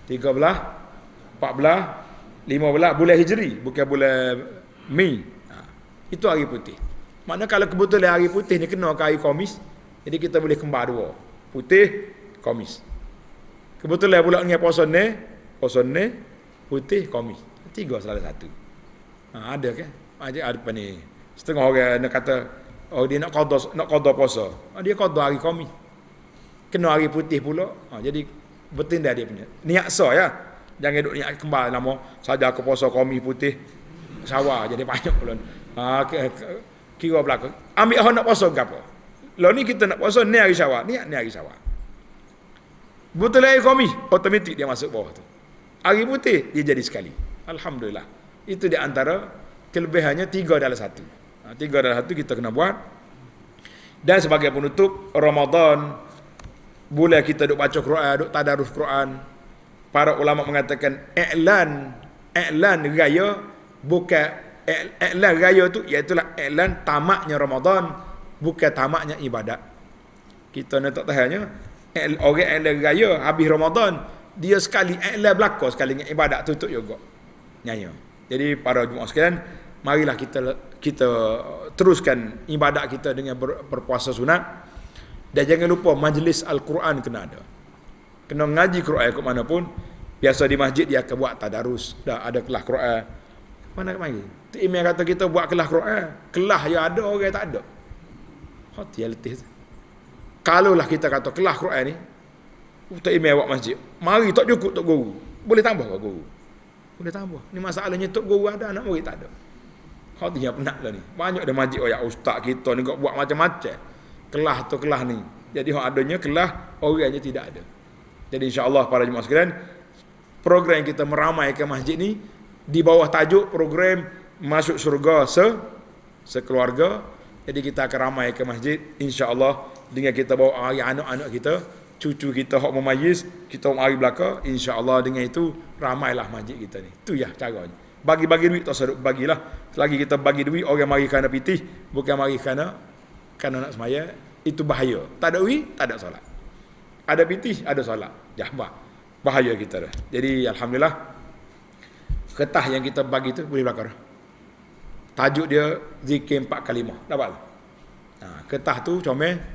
[SPEAKER 1] 13 14 belah bulan Hijri bukan bulan Mei ha, itu hari putih Maknanya kalau kebetulan hari putih ni kena ke hari komis Jadi kita boleh kembar dua Putih, komis Kebetulan pula dengan puasa ni Puasa ni, putih, komis Tiga salah satu Ha, ada ke? Okay? Ada apa ni? Setengah orang nak kata, oh dia nak kodoh, nak kodoh puasa. Oh, dia kodoh hari kami. Kena hari putih pula. Ha, jadi, bertindak dia punya. Niat sah ya. Jangan duduk niat kembali lama. Saja aku puasa kami putih. Sawah jadi banyak pula. Ha, kira belakang. Ambil orang nak puasa ke apa? Lalu ni kita nak puasa ni hari sawah. Niat ni hari sawah. Betul lagi kami. Otomatik dia masuk bawah tu. Hari putih, dia jadi sekali. Alhamdulillah. Itu di antara kelebihannya tiga dalam satu. Ha, tiga dalam satu kita kena buat. Dan sebagai penutup, Ramadan boleh kita duk baca Quran, duk tadarus Quran. Para ulama mengatakan i'lan, i'lan raya bukan i'lan raya tu iaitu i'lan tamaknya Ramadan bukan tamaknya ibadat. Kita nak tak tahunya orang i'lan raya habis Ramadan dia sekali i'lan belakang sekali ibadat tutup juga. nyanyo. Jadi para jemaah sekalian, marilah kita kita teruskan ibadat kita dengan ber, berpuasa sunat. Dan jangan lupa majlis Al-Quran kena ada. Kena ngaji Quran ke mana pun. Biasa di masjid dia akan buat tadarus. Dah ada kelah Quran. Mana nak mari? Tu imam kata kita buat kelah Quran. Kelah yang ada orang yang tak ada. Hati yang letih. Kalau lah kita kata kelah Quran ni. Tu imam buat masjid. Mari tak cukup tok guru. Boleh tambah ke guru? Boleh tambah. Ini masalahnya tok guru ada anak murid tak ada. Khadijah penat lah ni. Banyak dia majik oh, ya, ustaz kita ni kau buat macam-macam. Kelah tu kelah ni. Jadi hak adanya kelah orangnya tidak ada. Jadi insya-Allah para jemaah sekalian, program kita meramaikan masjid ni di bawah tajuk program masuk surga se sekeluarga. Jadi kita akan ramaikan masjid insya-Allah dengan kita bawa anak-anak kita cucu kita hok memayis, kita hok mari belaka, insya-Allah dengan itu ramailah masjid kita ni. Tu ya caranya. Bagi-bagi duit tak seduk bagilah. Selagi kita bagi duit orang mari kerana pitih, bukan mari kerana kerana nak semaya, itu bahaya. Tak ada duit, tak ada solat. Ada pitih, ada solat. Jahbah. Ya, bahaya kita dah. Jadi alhamdulillah kertas yang kita bagi tu boleh belaka dah. Tajuk dia zikir empat kalimah. Dapat. Ha, kertas tu comel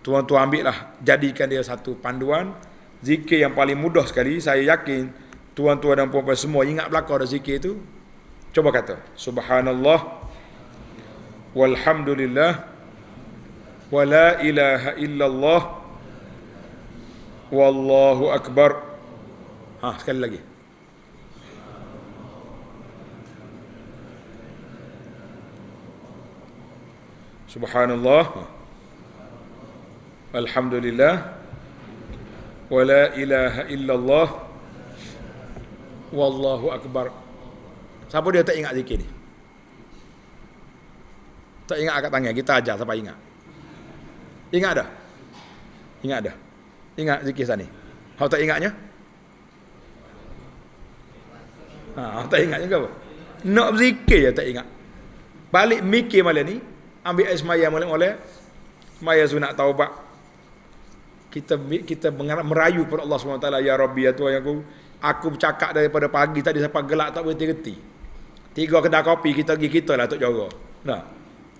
[SPEAKER 1] tuan-tuan ambillah jadikan dia satu panduan zikir yang paling mudah sekali saya yakin tuan-tuan dan puan-puan semua ingat belakang ada zikir itu cuba kata subhanallah walhamdulillah wala ilaha illallah wallahu akbar ha sekali lagi subhanallah subhanallah Alhamdulillah Wa la ilaha illallah Wallahu akbar Siapa dia tak ingat zikir ni? Tak ingat angkat tangan Kita ajar siapa ingat Ingat dah? Ingat dah? Ingat zikir sana ni? Kau tak ingatnya? Ha, tak ingat juga apa? Nak berzikir je tak ingat Balik mikir malam ni Ambil air semayah malam-malam Semayah sunat taubat kita kita mengarah merayu kepada Allah SWT ya Rabbi ya Tuhan aku aku bercakap daripada pagi tadi sampai gelak tak boleh reti tiga kedai kopi kita pergi kita lah tok jaga nah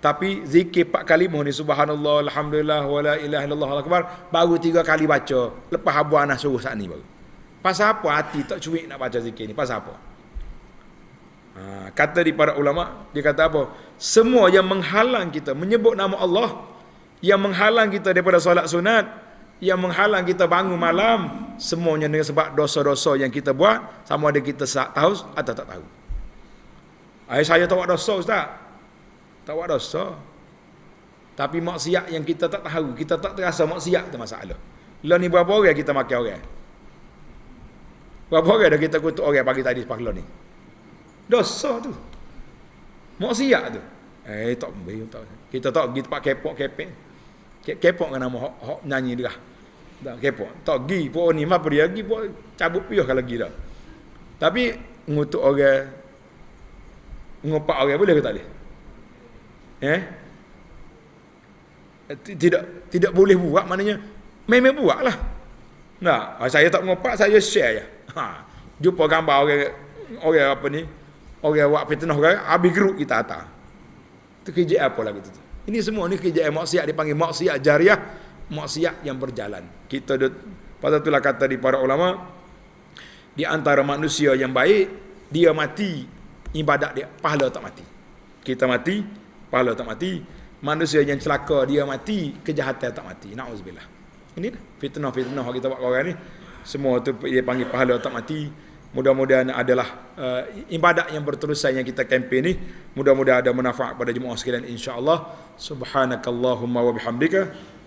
[SPEAKER 1] tapi zikir empat kali mohon ni subhanallah alhamdulillah wala ilaha illallah akbar baru tiga kali baca lepas habu anak suruh saat ni baru pasal apa hati tak cuik nak baca zikir ni pasal apa ha, kata di para ulama dia kata apa semua yang menghalang kita menyebut nama Allah yang menghalang kita daripada solat sunat yang menghalang kita bangun malam semuanya dengan sebab dosa-dosa yang kita buat sama ada kita tahu atau tak tahu Ayah eh, saya tak buat dosa ustaz tak buat dosa tapi maksiat yang kita tak tahu kita tak terasa maksiat tu masalah lah ni berapa orang kita makan orang berapa orang dah kita kutuk orang pagi tadi sepak ni dosa tu maksiat tu eh tak boleh kita tak pergi tempat kepok kepek kepok dengan nama hok, hok nyanyi dia lah. Tak kepo. Tak gi pun ni mah beri lagi pun cabut piah kalau gi dah. Tapi ngutuk orang ngopak orang boleh ke tak boleh? Eh? eh tidak tidak boleh buat maknanya memang buatlah. Nah, ah, saya tak ngopak saya share aja. Ha. Jumpa gambar orang orang apa ni? Orang buat fitnah orang habis geruk kita atas. Itu kerja apa lagi tu? Ini semua ni kerja maksiat dipanggil maksiat jariah maksiat yang berjalan. Kita ada, pada itulah kata di para ulama, di antara manusia yang baik, dia mati, ibadat dia, pahala tak mati. Kita mati, pahala tak mati. Manusia yang celaka, dia mati, kejahatan tak mati. Na'udzubillah. Ini fitnah-fitnah kita buat korang ni. Semua tu dia panggil pahala tak mati. Mudah-mudahan adalah uh, ibadat yang berterusan yang kita kempen ni. Mudah-mudahan ada manfaat pada jemaah sekalian insya-Allah. Subhanakallahumma wa bihamdika